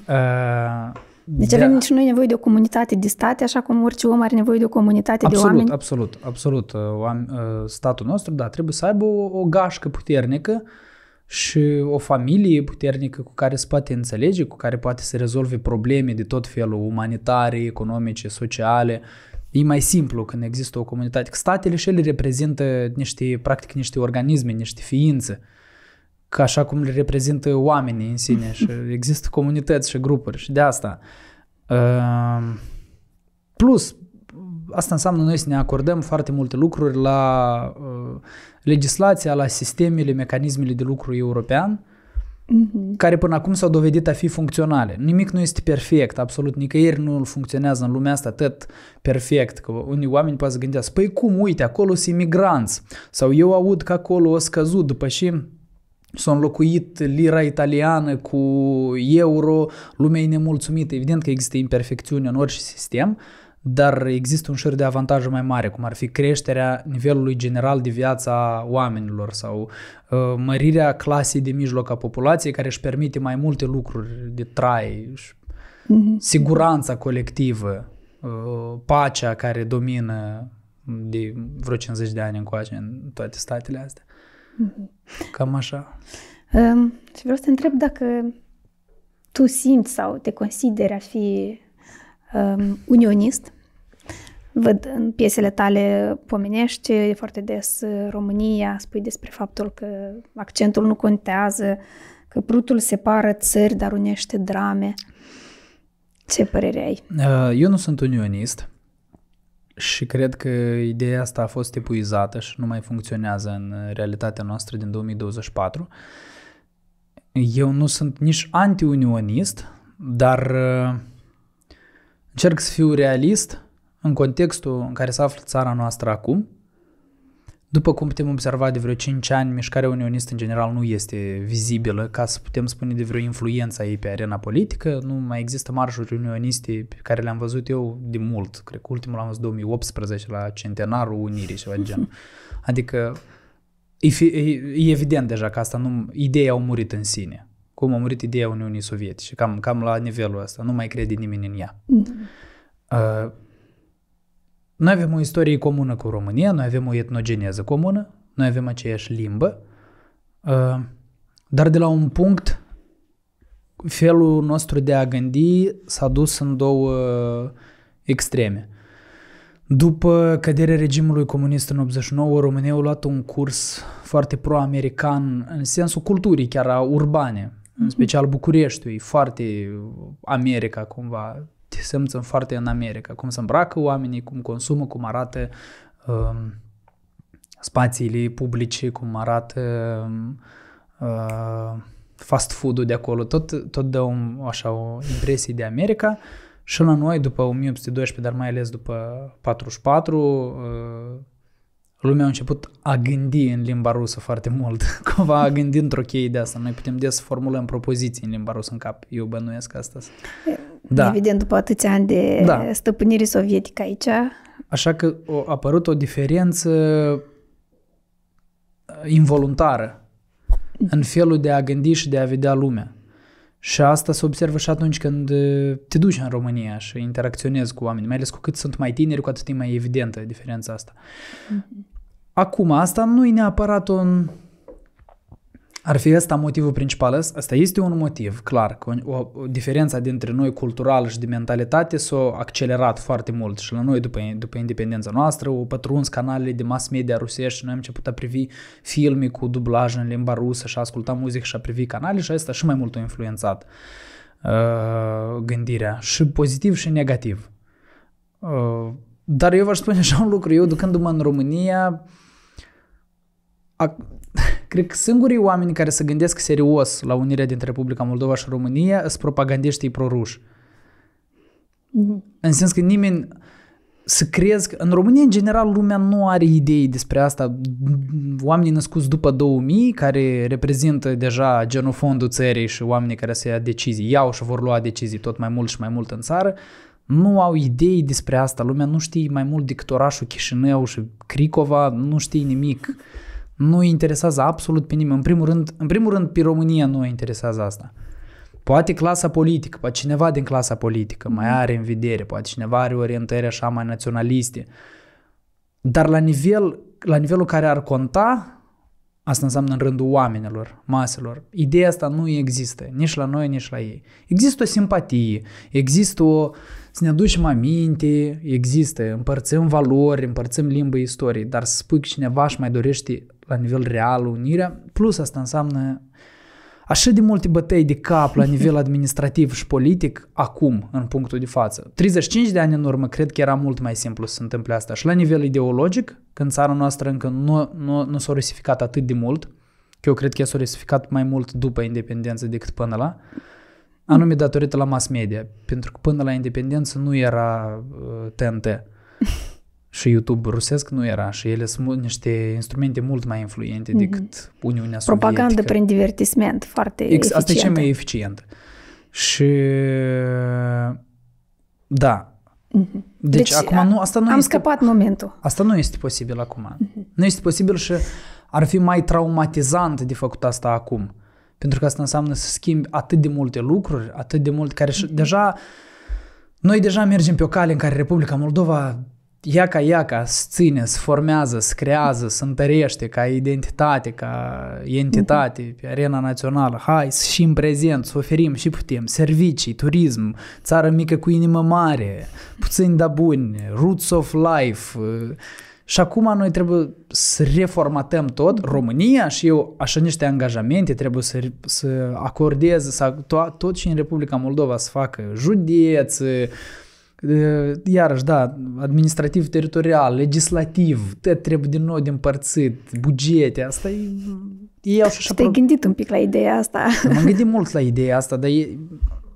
uh, deci da. avem nici noi nevoie de o comunitate de state, așa cum orice om are nevoie de o comunitate absolut, de oameni. Absolut, absolut. Uh, uh, statul nostru, da, trebuie să aibă o, o gașcă puternică și o familie puternică cu care se poate înțelege, cu care poate să rezolve probleme de tot felul, umanitare, economice, sociale. E mai simplu când există o comunitate. statele și ele reprezintă niște, practic, niște organisme, niște ființe. Uh, ca așa cum le reprezintă oamenii în sine și există comunități și grupuri și de asta. Ehm, plus, asta înseamnă noi să ne acordăm foarte multe lucruri la uh, legislația, la sistemele, mecanismele de lucru european, mhm. care până acum s-au dovedit a fi funcționale. Nimic nu este perfect, absolut, nicăieri nu funcționează în lumea asta tot perfect. Că unii oameni poate să gândească, păi cum, uite, acolo sunt imigranți, sau eu aud că acolo o scăzut după și S-a înlocuit lira italiană cu euro, lumea e nemulțumită. Evident că există imperfecțiuni în orice sistem, dar există un șir de avantaje mai mare, cum ar fi creșterea nivelului general de viață a oamenilor sau uh, mărirea clasei de mijloc a populației care își permite mai multe lucruri de trai, mm-hmm. siguranța colectivă, uh, pacea care domină de vreo 50 de ani încoace în toate statele astea. Cam așa. Um, și vreau să te întreb dacă tu simți sau te consideri a fi um, unionist. Văd în piesele tale pomenești foarte des eh, România, spui despre faptul că accentul nu contează, că prutul separă țări, dar unește drame. Ce părere ai? Eh, eu nu sunt unionist. Și cred că ideea asta a fost epuizată și nu mai funcționează în realitatea noastră din 2024. Eu nu sunt nici antiunionist, dar uh, încerc să fiu realist în contextul în care se află țara noastră acum după cum putem observa de vreo 5 ani, mișcarea unionistă în general nu este vizibilă, ca să putem spune de vreo influență a ei pe arena politică, nu mai există marșuri unioniste pe care le-am văzut eu de mult, cred că ultimul am văzut 2018 la centenarul Unirii și la gen. Adică e, e, e evident deja că asta nu, ideea a murit în sine, cum a murit ideea Uniunii Sovietice, cam, cam la nivelul ăsta, nu mai crede nimeni în ea. Mm. Uh, noi avem o istorie comună cu România, noi avem o etnogeneză comună, noi avem aceeași limbă, ă, dar de la un punct felul nostru de a gândi s-a dus în două extreme. După căderea regimului comunist în 89, România a luat un curs foarte pro-american în sensul culturii, chiar a urbane, în mhm. special Bucureștiul, e foarte America cumva, te simți în foarte în America, cum se îmbracă oamenii, cum consumă, cum arată um, spațiile publice, cum arată um, uh, fast food-ul de acolo, tot, tot dă un, așa o impresie de America și la noi după 1812, dar mai ales după 44, uh, lumea a început a gândi în limba rusă foarte mult, cumva a gândi într-o cheie de asta. Noi putem des să formulăm propoziții în limba rusă în cap. Eu bănuiesc asta. Da. da. Evident, după atâția ani de da. stăpânire sovietică aici. Așa că a apărut o diferență uh, involuntară în felul de a gândi și de a vedea lumea. Și asta se observă și atunci când uh, te duci în România și interacționezi cu oameni, mai ales cu cât sunt mai tineri, cu atât e mai evidentă diferența asta. Mm-hmm. Acum, asta nu e neapărat un... Ar fi ăsta motivul principal? Asta este un motiv, clar, că o, o diferența dintre noi cultural și de mentalitate s-a accelerat foarte mult și la noi după, după independența noastră au pătruns canalele de mass media rusești și noi am început a privi filme cu dublaj în limba rusă și a asculta muzică și a privi canale și asta și mai mult a influențat uh, gândirea și pozitiv și negativ. Uh, dar eu v-aș spune așa un lucru, eu ducându-mă în România, uh, a, cred că singurii oameni care se gândesc serios la unirea dintre Republica Moldova și România sunt propagandiștii proruși. Mhm. În sens că nimeni să crezi că în România, în general, lumea nu are idei despre asta. Oamenii născuți după 2000, care reprezintă deja genofondul țării și oamenii care se ia decizii, iau și vor lua decizii tot mai mult și mai mult în țară, nu au idei despre asta. Lumea nu știe mai mult decât orașul Chișinău și Cricova, nu știe nimic nu interesează absolut pe nimeni. În primul rând, în primul rând pe România nu interesează asta. Poate clasa politică, poate cineva din clasa politică mai mhm. are în vedere, poate cineva are orientări așa mai naționaliste. Dar la, nivel, la nivelul care ar conta, asta înseamnă în rândul oamenilor, maselor, ideea asta nu există, nici la noi, nici la ei. Există o simpatie, există o... să ne aducem aminte, există, împărțim valori, împărțim limbă, istorie, dar să spui că cineva își mai dorește la nivel real unirea, plus asta înseamnă așa de multe bătăi de cap la nivel administrativ și politic acum, în punctul de față. 35 de ani în urmă, cred că era mult mai simplu să se întâmple asta. Și la nivel ideologic, când țara noastră încă nu, nu, nu s-a rusificat atât de mult, că eu cred că s-a rusificat mai mult după independență decât până la, anume datorită la mass media, pentru că până la independență nu era uh, TNT. și YouTube rusesc nu era și ele sunt niște instrumente mult mai influente mm-hmm. decât Uniunea Sovietică. Propagandă prin divertisment foarte Ex- eficientă. Asta e cea mai eficientă. Și da. Mm-hmm. Deci, deci acum a, nu, asta nu am este, scăpat momentul. Asta nu este posibil acum. Mm-hmm. Nu este posibil și ar fi mai traumatizant de făcut asta acum. Pentru că asta înseamnă să schimbi atât de multe lucruri, atât de mult care și, mhm. deja noi deja mergem pe o cale în care Republica Moldova ea ca ea ca ține, se formează, se creează, se întărește ca identitate, ca entitate mhm. pe arena națională. Hai, și în prezent, să oferim și putem servicii, turism, țară mică cu inimă mare, puțini da buni, roots of life. Și acum noi trebuie să reformatăm tot România și eu așa niște angajamente trebuie să, să acordez să, tot, tot și în Republica Moldova să facă județ, iarăși, da, administrativ, teritorial, legislativ, te trebuie din nou de împărțit, bugete, asta e... și așa te-ai pro... gândit un pic la ideea asta. Da, m-am gândit mult la ideea asta, dar e,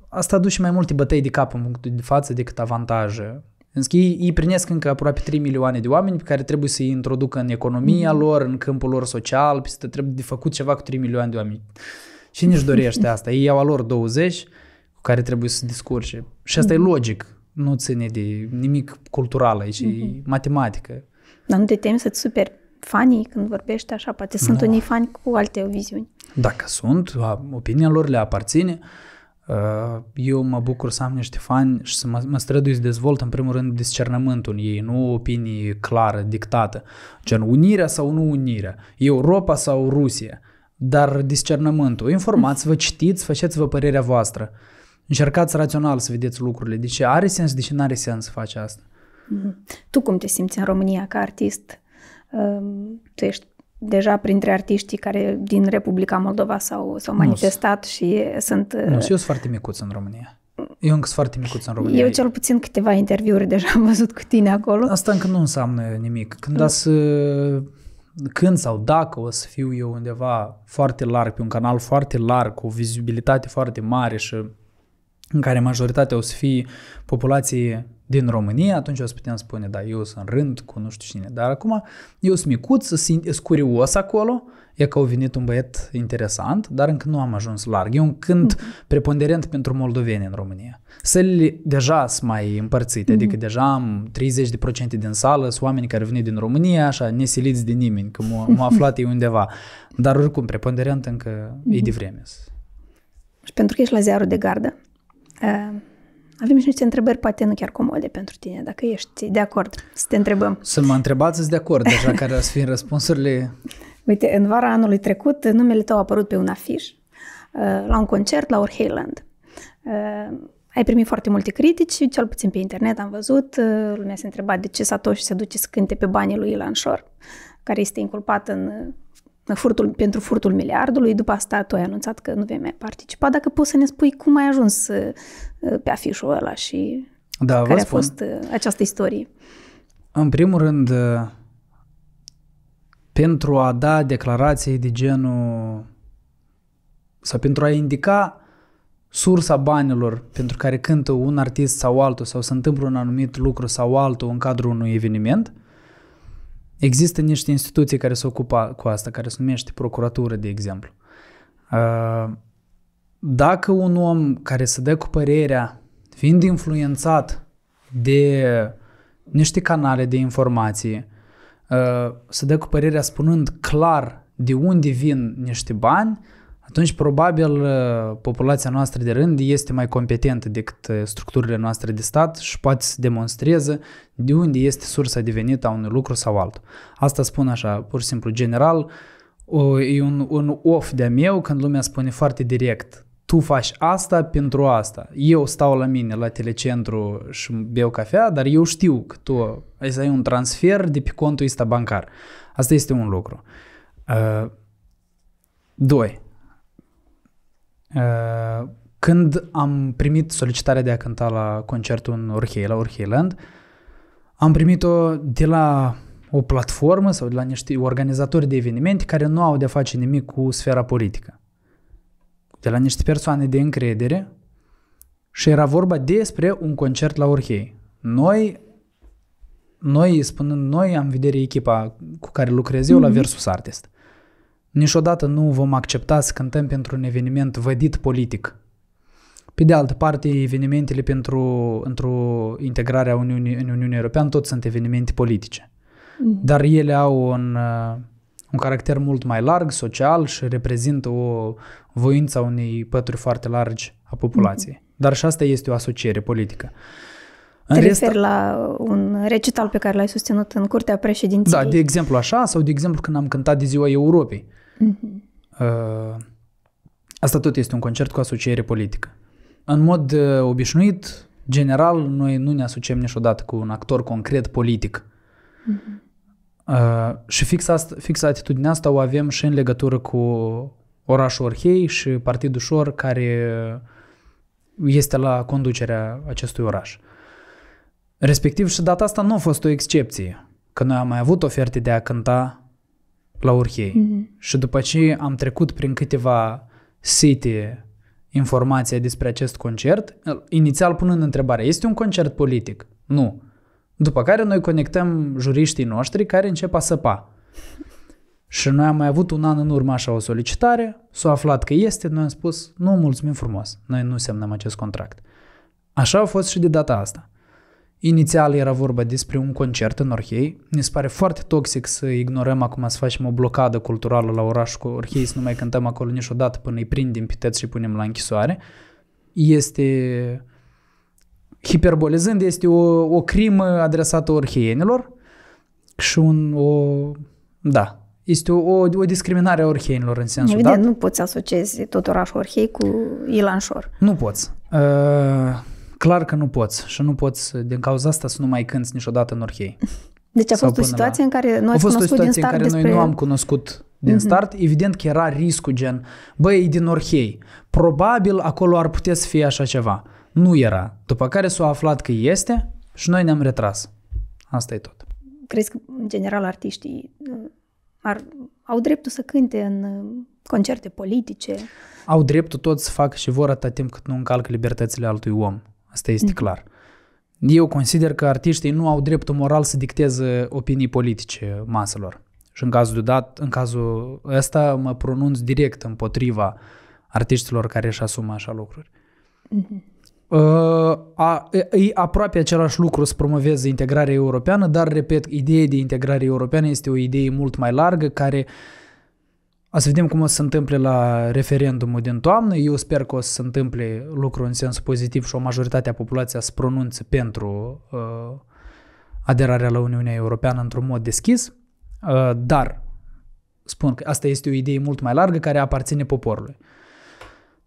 asta aduce mai multe bătăi de cap în punctul de față decât avantaje. În schimb, ei, ei prinesc încă aproape 3 milioane de oameni pe care trebuie să-i introducă în economia mm. lor, în câmpul lor social, peste trebuie de făcut ceva cu 3 milioane de oameni. Cine își dorește asta? Ei iau a lor 20 cu care trebuie să discurce. Și asta mm. e logic nu ține de nimic cultural aici, mm-hmm. matematică. Dar nu te temi să-ți superi fanii când vorbești așa? Poate nu. sunt da. unii fani cu alte viziuni. Dacă sunt, opinia lor le aparține. Eu mă bucur să am niște fani și să mă, mă strădui să dezvolt în primul rând discernământul în ei, nu o opinie clară, dictată, gen unirea sau nu unirea, Europa sau Rusia, dar discernământul. Informați-vă, mhm. citiți, faceți-vă părerea voastră. Încercați rațional să vedeți lucrurile. De ce are sens, de ce nu are sens să faci asta. Mhm. Tu cum te simți în România ca artist? Ehm, tu ești deja printre artiștii care din Republica Moldova s-au, s-au manifestat nu, și sunt... Nu, uh, eu sunt foarte micuț în România. Eu încă sunt foarte micuț în România. Eu cel puțin câteva interviuri deja am văzut cu tine acolo. Asta încă nu înseamnă nimic. Când, as, când sau dacă o să fiu eu undeva foarte larg, pe un canal foarte larg, cu o vizibilitate foarte mare și în care majoritatea o să fie populație din România, atunci o să putem spune, da, eu sunt rând cu nu știu cine, dar acum eu sunt micuț, sunt curios acolo, e că au venit un băiat interesant, dar încă nu am ajuns larg. E un cânt mm-hmm. preponderent pentru moldoveni în România. Sălile deja sunt mai împărțite, mm-hmm. adică mhm. deja am 30% din sală, sunt oameni care vin din România, așa, nesiliți de nimeni, că m-au aflat ei undeva. Dar oricum, preponderent încă mm-hmm. e mhm. de vreme. Și pentru că ești la ziarul de gardă, avem și niște întrebări, poate nu chiar comode pentru tine, dacă ești de acord să te întrebăm. Să mă întrebați, de acord, deja care ar fi răspunsurile. Uite, în vara anului trecut, numele tău a apărut pe un afiș uh, la un concert la Orheiland. Uh, ai primit foarte multe critici, cel puțin pe internet am văzut. Uh, lumea se întreba de ce Satoshi se duce să cânte pe banii lui Ilan Shore, care este inculpat în furtul, pentru furtul miliardului, după asta tu ai anunțat că nu vei mai participa, dacă poți să ne spui cum ai ajuns uh, pe afișul ăla și da, care a spun. fost uh, această istorie. În primul rând, uh, pentru a da declarații de genul sau pentru a indica sursa banilor pentru care cântă un artist sau altul sau se întâmplă un anumit lucru sau altul în cadrul unui eveniment – Există niște instituții care se ocupă cu asta, care se numește procuratură, de exemplu. Dacă un om care se dă cu părerea, fiind influențat de niște canale de informații, se dă cu părerea spunând clar de unde vin niște bani, atunci probabil uh, populația noastră de rând este mai competentă decât uh, structurile noastre de stat și poate să demonstreze de unde este sursa de venit a unui lucru sau altul. Asta spun așa, pur și simplu, general, o, e un, un off de-a meu când lumea spune foarte direct tu faci asta pentru asta. Eu stau la mine la telecentru și beau cafea, dar eu știu că tu ai să ai un transfer de pe contul ăsta bancar. Asta este un lucru. Uh, doi, Uh, când am primit solicitarea de a cânta la concertul în Orhei, la Orheiland, am primit-o de la o platformă sau de la niște organizatori de evenimente care nu au de-a face nimic cu sfera politică. De la niște persoane de încredere și era vorba despre un concert la Orhei. Noi, noi spunând noi, am vedere echipa cu care lucrez eu mm-hmm. la mhm. Versus Artist. Niciodată nu vom accepta să cântăm pentru un eveniment vădit politic. Pe de altă parte, evenimentele pentru, pentru integrarea Uniunii, în Uniunea Europeană tot sunt evenimente politice. Mm-hmm. Dar ele au un, uh, un caracter mult mai larg, social și reprezintă o voință a unei pături foarte largi a populației. Mm-hmm. Dar și asta este o asociere politică. Te în rest, referi la un recital pe care l-ai susținut în curtea președinției. Da, de exemplu așa, sau de exemplu când am cântat de Ziua Europei. Mm-hmm. Asta tot este un concert cu asociere politică. În mod uh, obișnuit, general, noi nu ne asociem niciodată cu un actor concret politic. Mm-hmm. Uh, și fix, asta, fix atitudinea asta o avem și în legătură cu orașul Orhei și Partidul Șor care este la conducerea acestui oraș. Respectiv și data asta nu a fost o excepție, că noi am mai avut oferte de a cânta la Orhei. Mm-hmm. Și după ce am trecut prin câteva site informația despre acest concert, inițial punând întrebarea, este un concert politic? Nu. După care noi conectăm juriștii noștri care încep a săpa. Și noi am mai avut un an în urmă așa o solicitare, s-a aflat că este, noi am spus, nu, mulțumim frumos, noi nu semnăm acest contract. Așa a fost și de data asta. Inițial era vorba despre un concert în Orhei. Ne se pare foarte toxic să ignorăm acum să facem o blocadă culturală la oraș, cu Orhei, să nu mai cântăm acolo niciodată până îi prindem pe și punem la închisoare. Este, hiperbolizând, este o, o crimă adresată orheienilor și un, o, da, este o, o, discriminare a orheienilor în sensul Evident, dat. nu poți asociezi tot orașul Orhei cu Șor. Nu poți. Uh, clar că nu poți și nu poți din cauza asta să nu mai cânți niciodată în orhei. Deci a Sau fost o situație la... în care noi a fost o situație în care despre... noi nu am cunoscut din uh-huh. start, evident că era riscul gen, băi, din Orhei, probabil acolo ar putea să fie așa ceva. Nu era. După care s-a aflat că este și noi ne-am retras. Asta e tot. Crezi că, în general, artiștii uh, ar, au dreptul să cânte în uh, concerte politice? Au dreptul toți să facă și vor atâta timp cât nu încalcă libertățile altui om. Asta este mm-hmm. clar. Eu consider că artiștii nu au dreptul moral să dicteze opinii politice maselor. Și în cazul, dat, în cazul ăsta mă pronunț direct împotriva artiștilor care își asumă așa lucruri. Mm-hmm. Uh, a, e, e aproape același lucru să promoveze integrarea europeană, dar, repet, ideea de integrare europeană este o idee mult mai largă care uh, o să vedem cum o să se întâmple la referendumul din toamnă. Eu sper că o să se întâmple lucru în sens pozitiv și o majoritate a populației să pronunțe pentru uh, aderarea la Uniunea Europeană într-un mod deschis, uh, dar spun că asta este o idee mult mai largă care aparține poporului.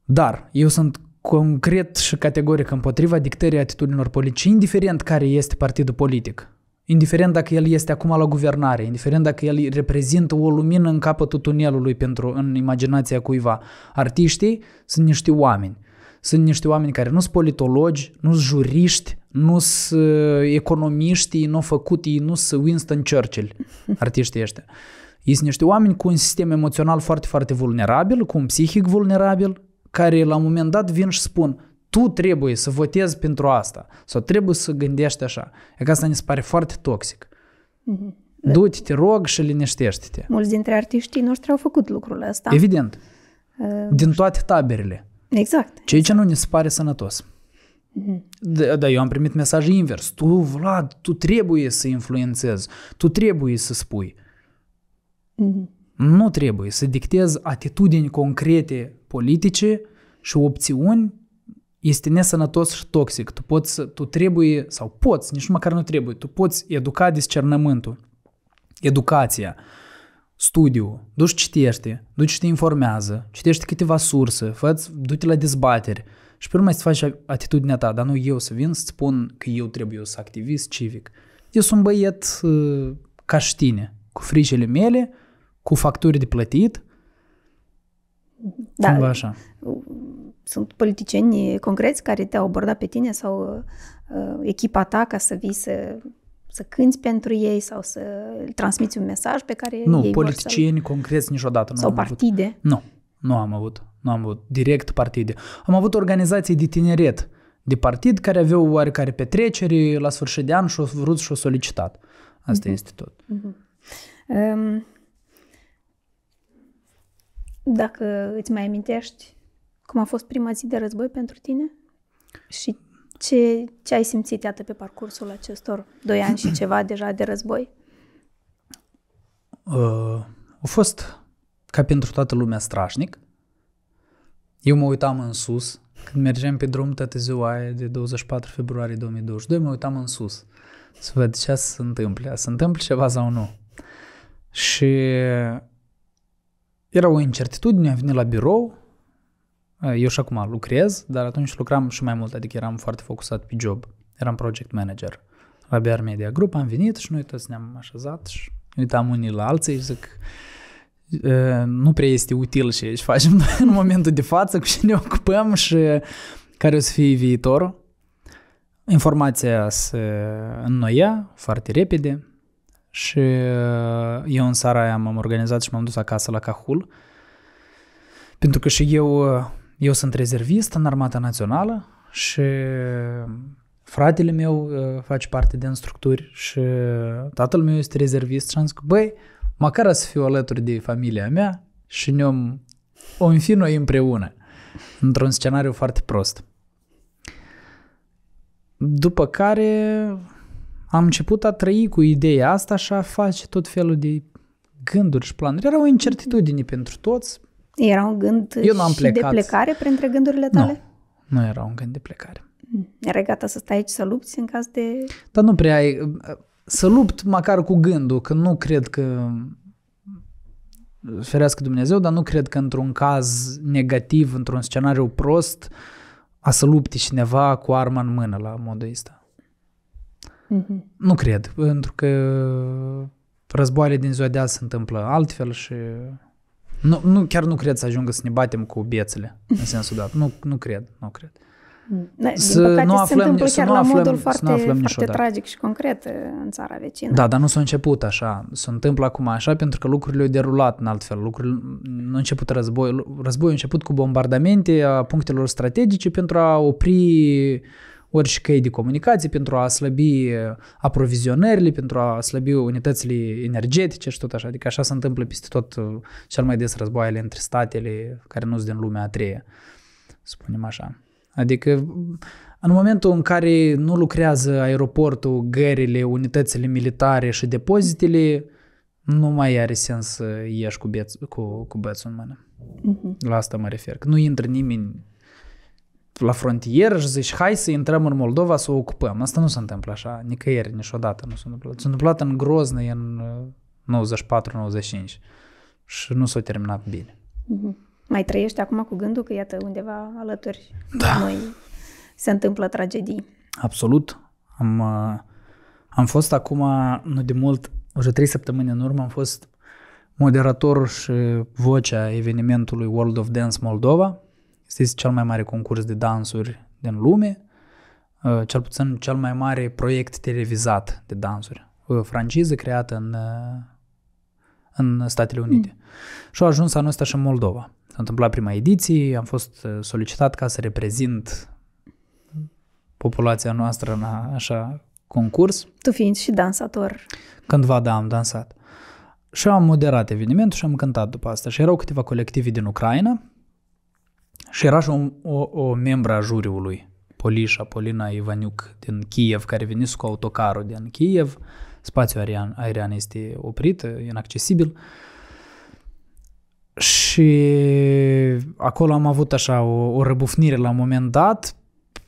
Dar eu sunt concret și categoric împotriva dictării atitudinilor politice, indiferent care este partidul politic indiferent dacă el este acum la guvernare, indiferent dacă el reprezintă o lumină în capătul tunelului pentru în imaginația cuiva. Artiștii sunt niște oameni. Sunt niște oameni care nu sunt politologi, nu sunt juriști, nu sunt uh, economiști, nu au făcut, ei nu sunt Winston Churchill, artiștii ăștia. Ei sunt niște oameni cu un sistem emoțional foarte, foarte vulnerabil, cu un psihic vulnerabil, care la un moment dat vin și spun – tu trebuie să votezi pentru asta sau trebuie să gândești așa. E că asta ne se pare foarte toxic. Da. Du-te, te rog și liniștește-te. Mulți dintre artiștii noștri au făcut lucrul ăsta. Evident. Uh, Din toate taberele. Exact. Ceea exact. ce nu ne se pare sănătos. mm mm-hmm. Dar da, eu am primit mesaj invers. Tu, Vlad, tu trebuie să influențezi. Tu trebuie să spui. Mm-hmm. Nu trebuie să dictezi atitudini concrete politice și opțiuni este nesănătos și toxic. Tu poți, tu trebuie, sau poți, nici măcar nu trebuie, tu poți educa discernământul, educația, studiu, duci citește, duci și te informează, citește câteva surse, fă du-te la dezbateri și pe urmă să faci atitudinea ta, dar nu eu să vin să spun că eu trebuie să activist civic. Eu sunt băiet uh, ca tine, cu fricele mele, cu facturi de plătit, da, cumva așa sunt politicieni concreți care te-au abordat pe tine sau uh, echipa ta ca să vii să, să cânți pentru ei sau să transmiți un mesaj pe care Nu, ei politicieni vor concreți niciodată nu Sau am partide. Avut. Nu, nu am avut. Nu am avut direct partide. Am avut organizații de tineret de partid care aveau oarecare petreceri la sfârșit de an și-au vrut și-au solicitat. Asta uh-huh. este tot. Uh-huh. Um, dacă îți mai amintești cum a fost prima zi de război pentru tine? Și ce, ce ai simțit, iată, pe parcursul acestor doi ani și ceva deja de război? Uh, a fost, ca pentru toată lumea, strașnic. Eu mă uitam în sus, când mergeam pe drum toată ziua aia de 24 februarie 2022, mă uitam în sus să văd ce se întâmplă, se întâmplă ceva sau nu. Și era o incertitudine, am venit la birou, eu și acum lucrez, dar atunci lucram și mai mult, adică eram foarte focusat pe job. Eram project manager la BR Media Group, am venit și noi toți ne-am așezat și uitam unii la alții și zic, nu prea este util ce facem în momentul de față, cu ce ne ocupăm și care o să fie viitorul. Informația se înnoia foarte repede și uh, eu în seara aia m-am organizat și m-am dus acasă la Cahul, pentru că și eu uh, eu sunt rezervist în Armata Națională și fratele meu uh, face parte din structuri și tatăl meu este rezervist și am zis că, băi, măcar să fiu alături de familia mea și ne-om o fi noi împreună într-un scenariu foarte prost. După care am început a trăi cu ideea asta și a face tot felul de gânduri și planuri. Era o incertitudine pentru toți, era un gând Eu n-am și plecat. de plecare printre gândurile tale? Nu, nu era un gând de plecare. Mm. Erai gata să stai aici să lupți în caz de... Dar nu prea ai... Să lupt măcar cu gândul, că nu cred că... Ferească Dumnezeu, dar nu cred că într-un caz negativ, într-un scenariu prost, a să lupte cineva cu arma în mână la modul ăsta. Mm-hmm. Nu cred, pentru că războaiele din ziua de azi se întâmplă altfel și nu, nu, chiar nu cred să ajungă să ne batem cu biețele, în sensul dat. Nu, nu cred, nu cred. Da, să nu aflăm, se chiar nu la aflăm, modul foarte, nu aflăm foarte niciodată. tragic și concret în țara vecină. Da, dar nu s-a început așa. S-a întâmplat acum așa pentru că lucrurile au derulat în altfel. Lucrurile, nu a început războiul. Războiul a început cu bombardamente a punctelor strategice pentru a opri orice căi de comunicație pentru a slăbi uh, aprovizionările, pentru a slăbi unitățile energetice și tot așa. Adică așa se întâmplă peste tot uh, cel mai des războaiele între statele care nu sunt din lumea a treia, spunem așa. Adică mm, în momentul în care nu lucrează aeroportul, gările, unitățile militare și depozitele, nu mai are sens să ieși cu, beț, cu, cu bețul în mână. Uh-huh. La asta mă refer. Că nu intră nimeni la frontieră și zici hai să intrăm în Moldova să o ocupăm. Asta nu se întâmplă așa, nicăieri, niciodată nu s-a întâmplat. S-a întâmplat în Grozne în 94-95 uh, și nu s-a terminat bine. Mhm. Mai trăiești acum cu gândul că iată undeva alături da. noi se întâmplă tragedii. Absolut. Am, uh, am fost acum, nu de mult, deja trei săptămâni în urmă, am fost moderator și vocea evenimentului World of Dance Moldova, Știți, cel mai mare concurs de dansuri din lume, uh, cel puțin cel mai mare proiect televizat de dansuri. O franciză creată în, uh, în Statele Unite. Mm. Și au ajuns anul ăsta și în Moldova. S-a întâmplat prima ediție, am fost uh, solicitat ca să reprezint populația noastră în așa concurs. Tu fiind și dansator. Cândva, da, am dansat. Și am moderat evenimentul și am cântat după asta. Și erau câteva colective din Ucraina și era și o, o, o membra juriului, Polișa, Polina Ivaniuc din Kiev, care venise cu autocarul din Kiev. Spațiul aerian, aerian este oprit, inaccesibil. Și acolo am avut așa o, o răbufnire la un moment dat,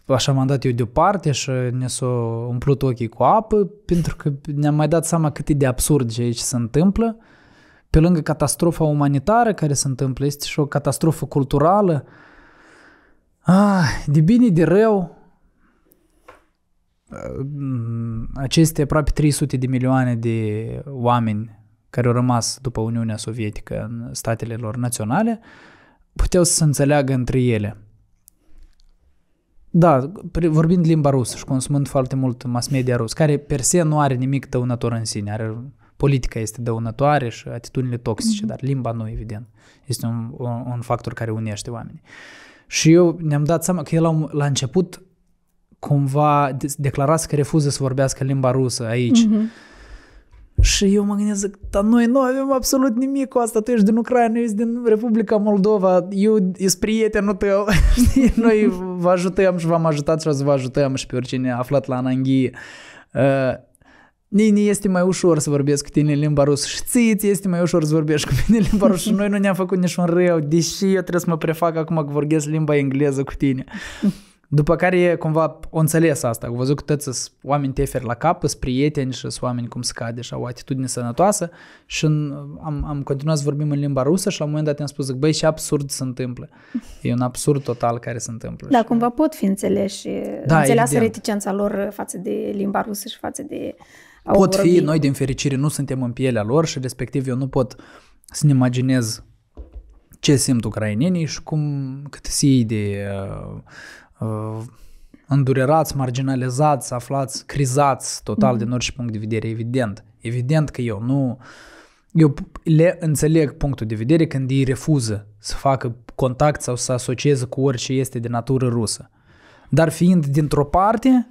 așa m-am dat eu deoparte și ne s-au umplut ochii cu apă, pentru că ne-am mai dat seama cât e de absurd ce aici se întâmplă. Uh, pe lângă catastrofa umanitară care se întâmplă, este și o catastrofă culturală. Ah, de bine, de rău, uh, aceste aproape 300 de milioane de oameni care au rămas după Uniunea Sovietică în statele lor naționale, puteau să se înțeleagă între ele. Da, vorbind limba rusă și consumând foarte mult mass media rus, care per se nu are nimic dăunător în sine, are politica este dăunătoare și atitudinile toxice, mm-hmm. dar limba nu, evident. Este un, un, un factor care unește oamenii. Și eu ne-am dat seama că el la, la început cumva declarați că refuză să vorbească limba rusă aici. Mm-hmm. Și eu mă gândesc, dar noi nu avem absolut nimic cu asta, tu ești din Ucraina, eu ești din Republica Moldova, eu ești prietenul tău, noi vă ajutăm și v-am ajutat și o să vă ajutăm și pe oricine aflat la ananghie. Uh, Nini este mai ușor să vorbesc cu tine în limba rusă și ție ți este mai ușor să vorbești cu mine în limba rusă și noi nu ne-am făcut niciun rău, deși eu trebuie să mă prefac acum că vorbesc limba engleză cu tine. După care e cumva o înțeles asta, au văzut că toți oameni teferi la cap, sunt prieteni și sunt oameni cum scade și au o atitudine sănătoasă și în, am, am continuat să vorbim în limba rusă și la un moment dat am spus, zic, băi, și absurd se întâmplă. E un absurd total care se întâmplă. Da, și... cumva pot fi înțeleși, da, înțeleasă evident. reticența lor față de limba rusă și față de uh, Pot vorbit. fi, noi din fericire nu suntem în pielea lor și respectiv eu nu pot să-mi imaginez ce simt ucrainenii și cum cât se iei de uh, uh, îndurerați, marginalizați, aflați, crizați total mm-hmm. din mhm. orice punct de vedere, evident. Evident că eu nu... Eu le înțeleg punctul de vedere când ei refuză să facă contact sau să asocieze cu orice este de natură rusă. Dar fiind dintr-o parte,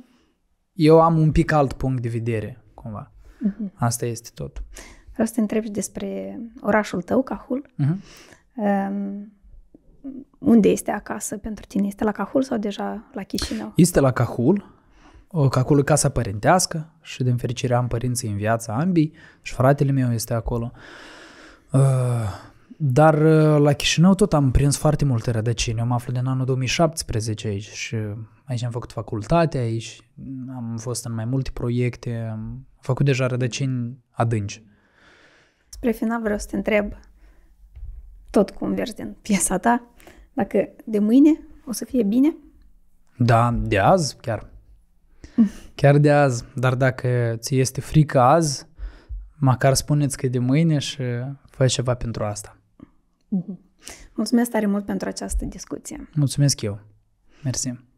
eu am un pic alt punct de vedere cumva. Uh-huh. Asta este tot. Vreau să te întreb și despre orașul tău, Cahul. Uh-huh. Um, unde este acasă pentru tine? Este la Cahul sau deja la Chișinău? Este la Cahul. Cahul e casa părintească și din fericire am părinții în viața ambii și fratele meu este acolo. Uh, dar la Chișinău tot am prins foarte multe rădăcini. Eu mă aflu din anul 2017 aici și aici am făcut facultate, aici am fost în mai multe proiecte, făcut deja rădăcini adânci. Spre final vreau să te întreb, tot cum vezi din piesa ta, dacă de mâine o să fie bine? Da, de azi chiar. Chiar de azi, dar dacă ți este frică azi, măcar spuneți că e de mâine și fă ceva pentru asta. Mhm. Mulțumesc tare mult pentru această discuție. Mulțumesc eu. Mersi.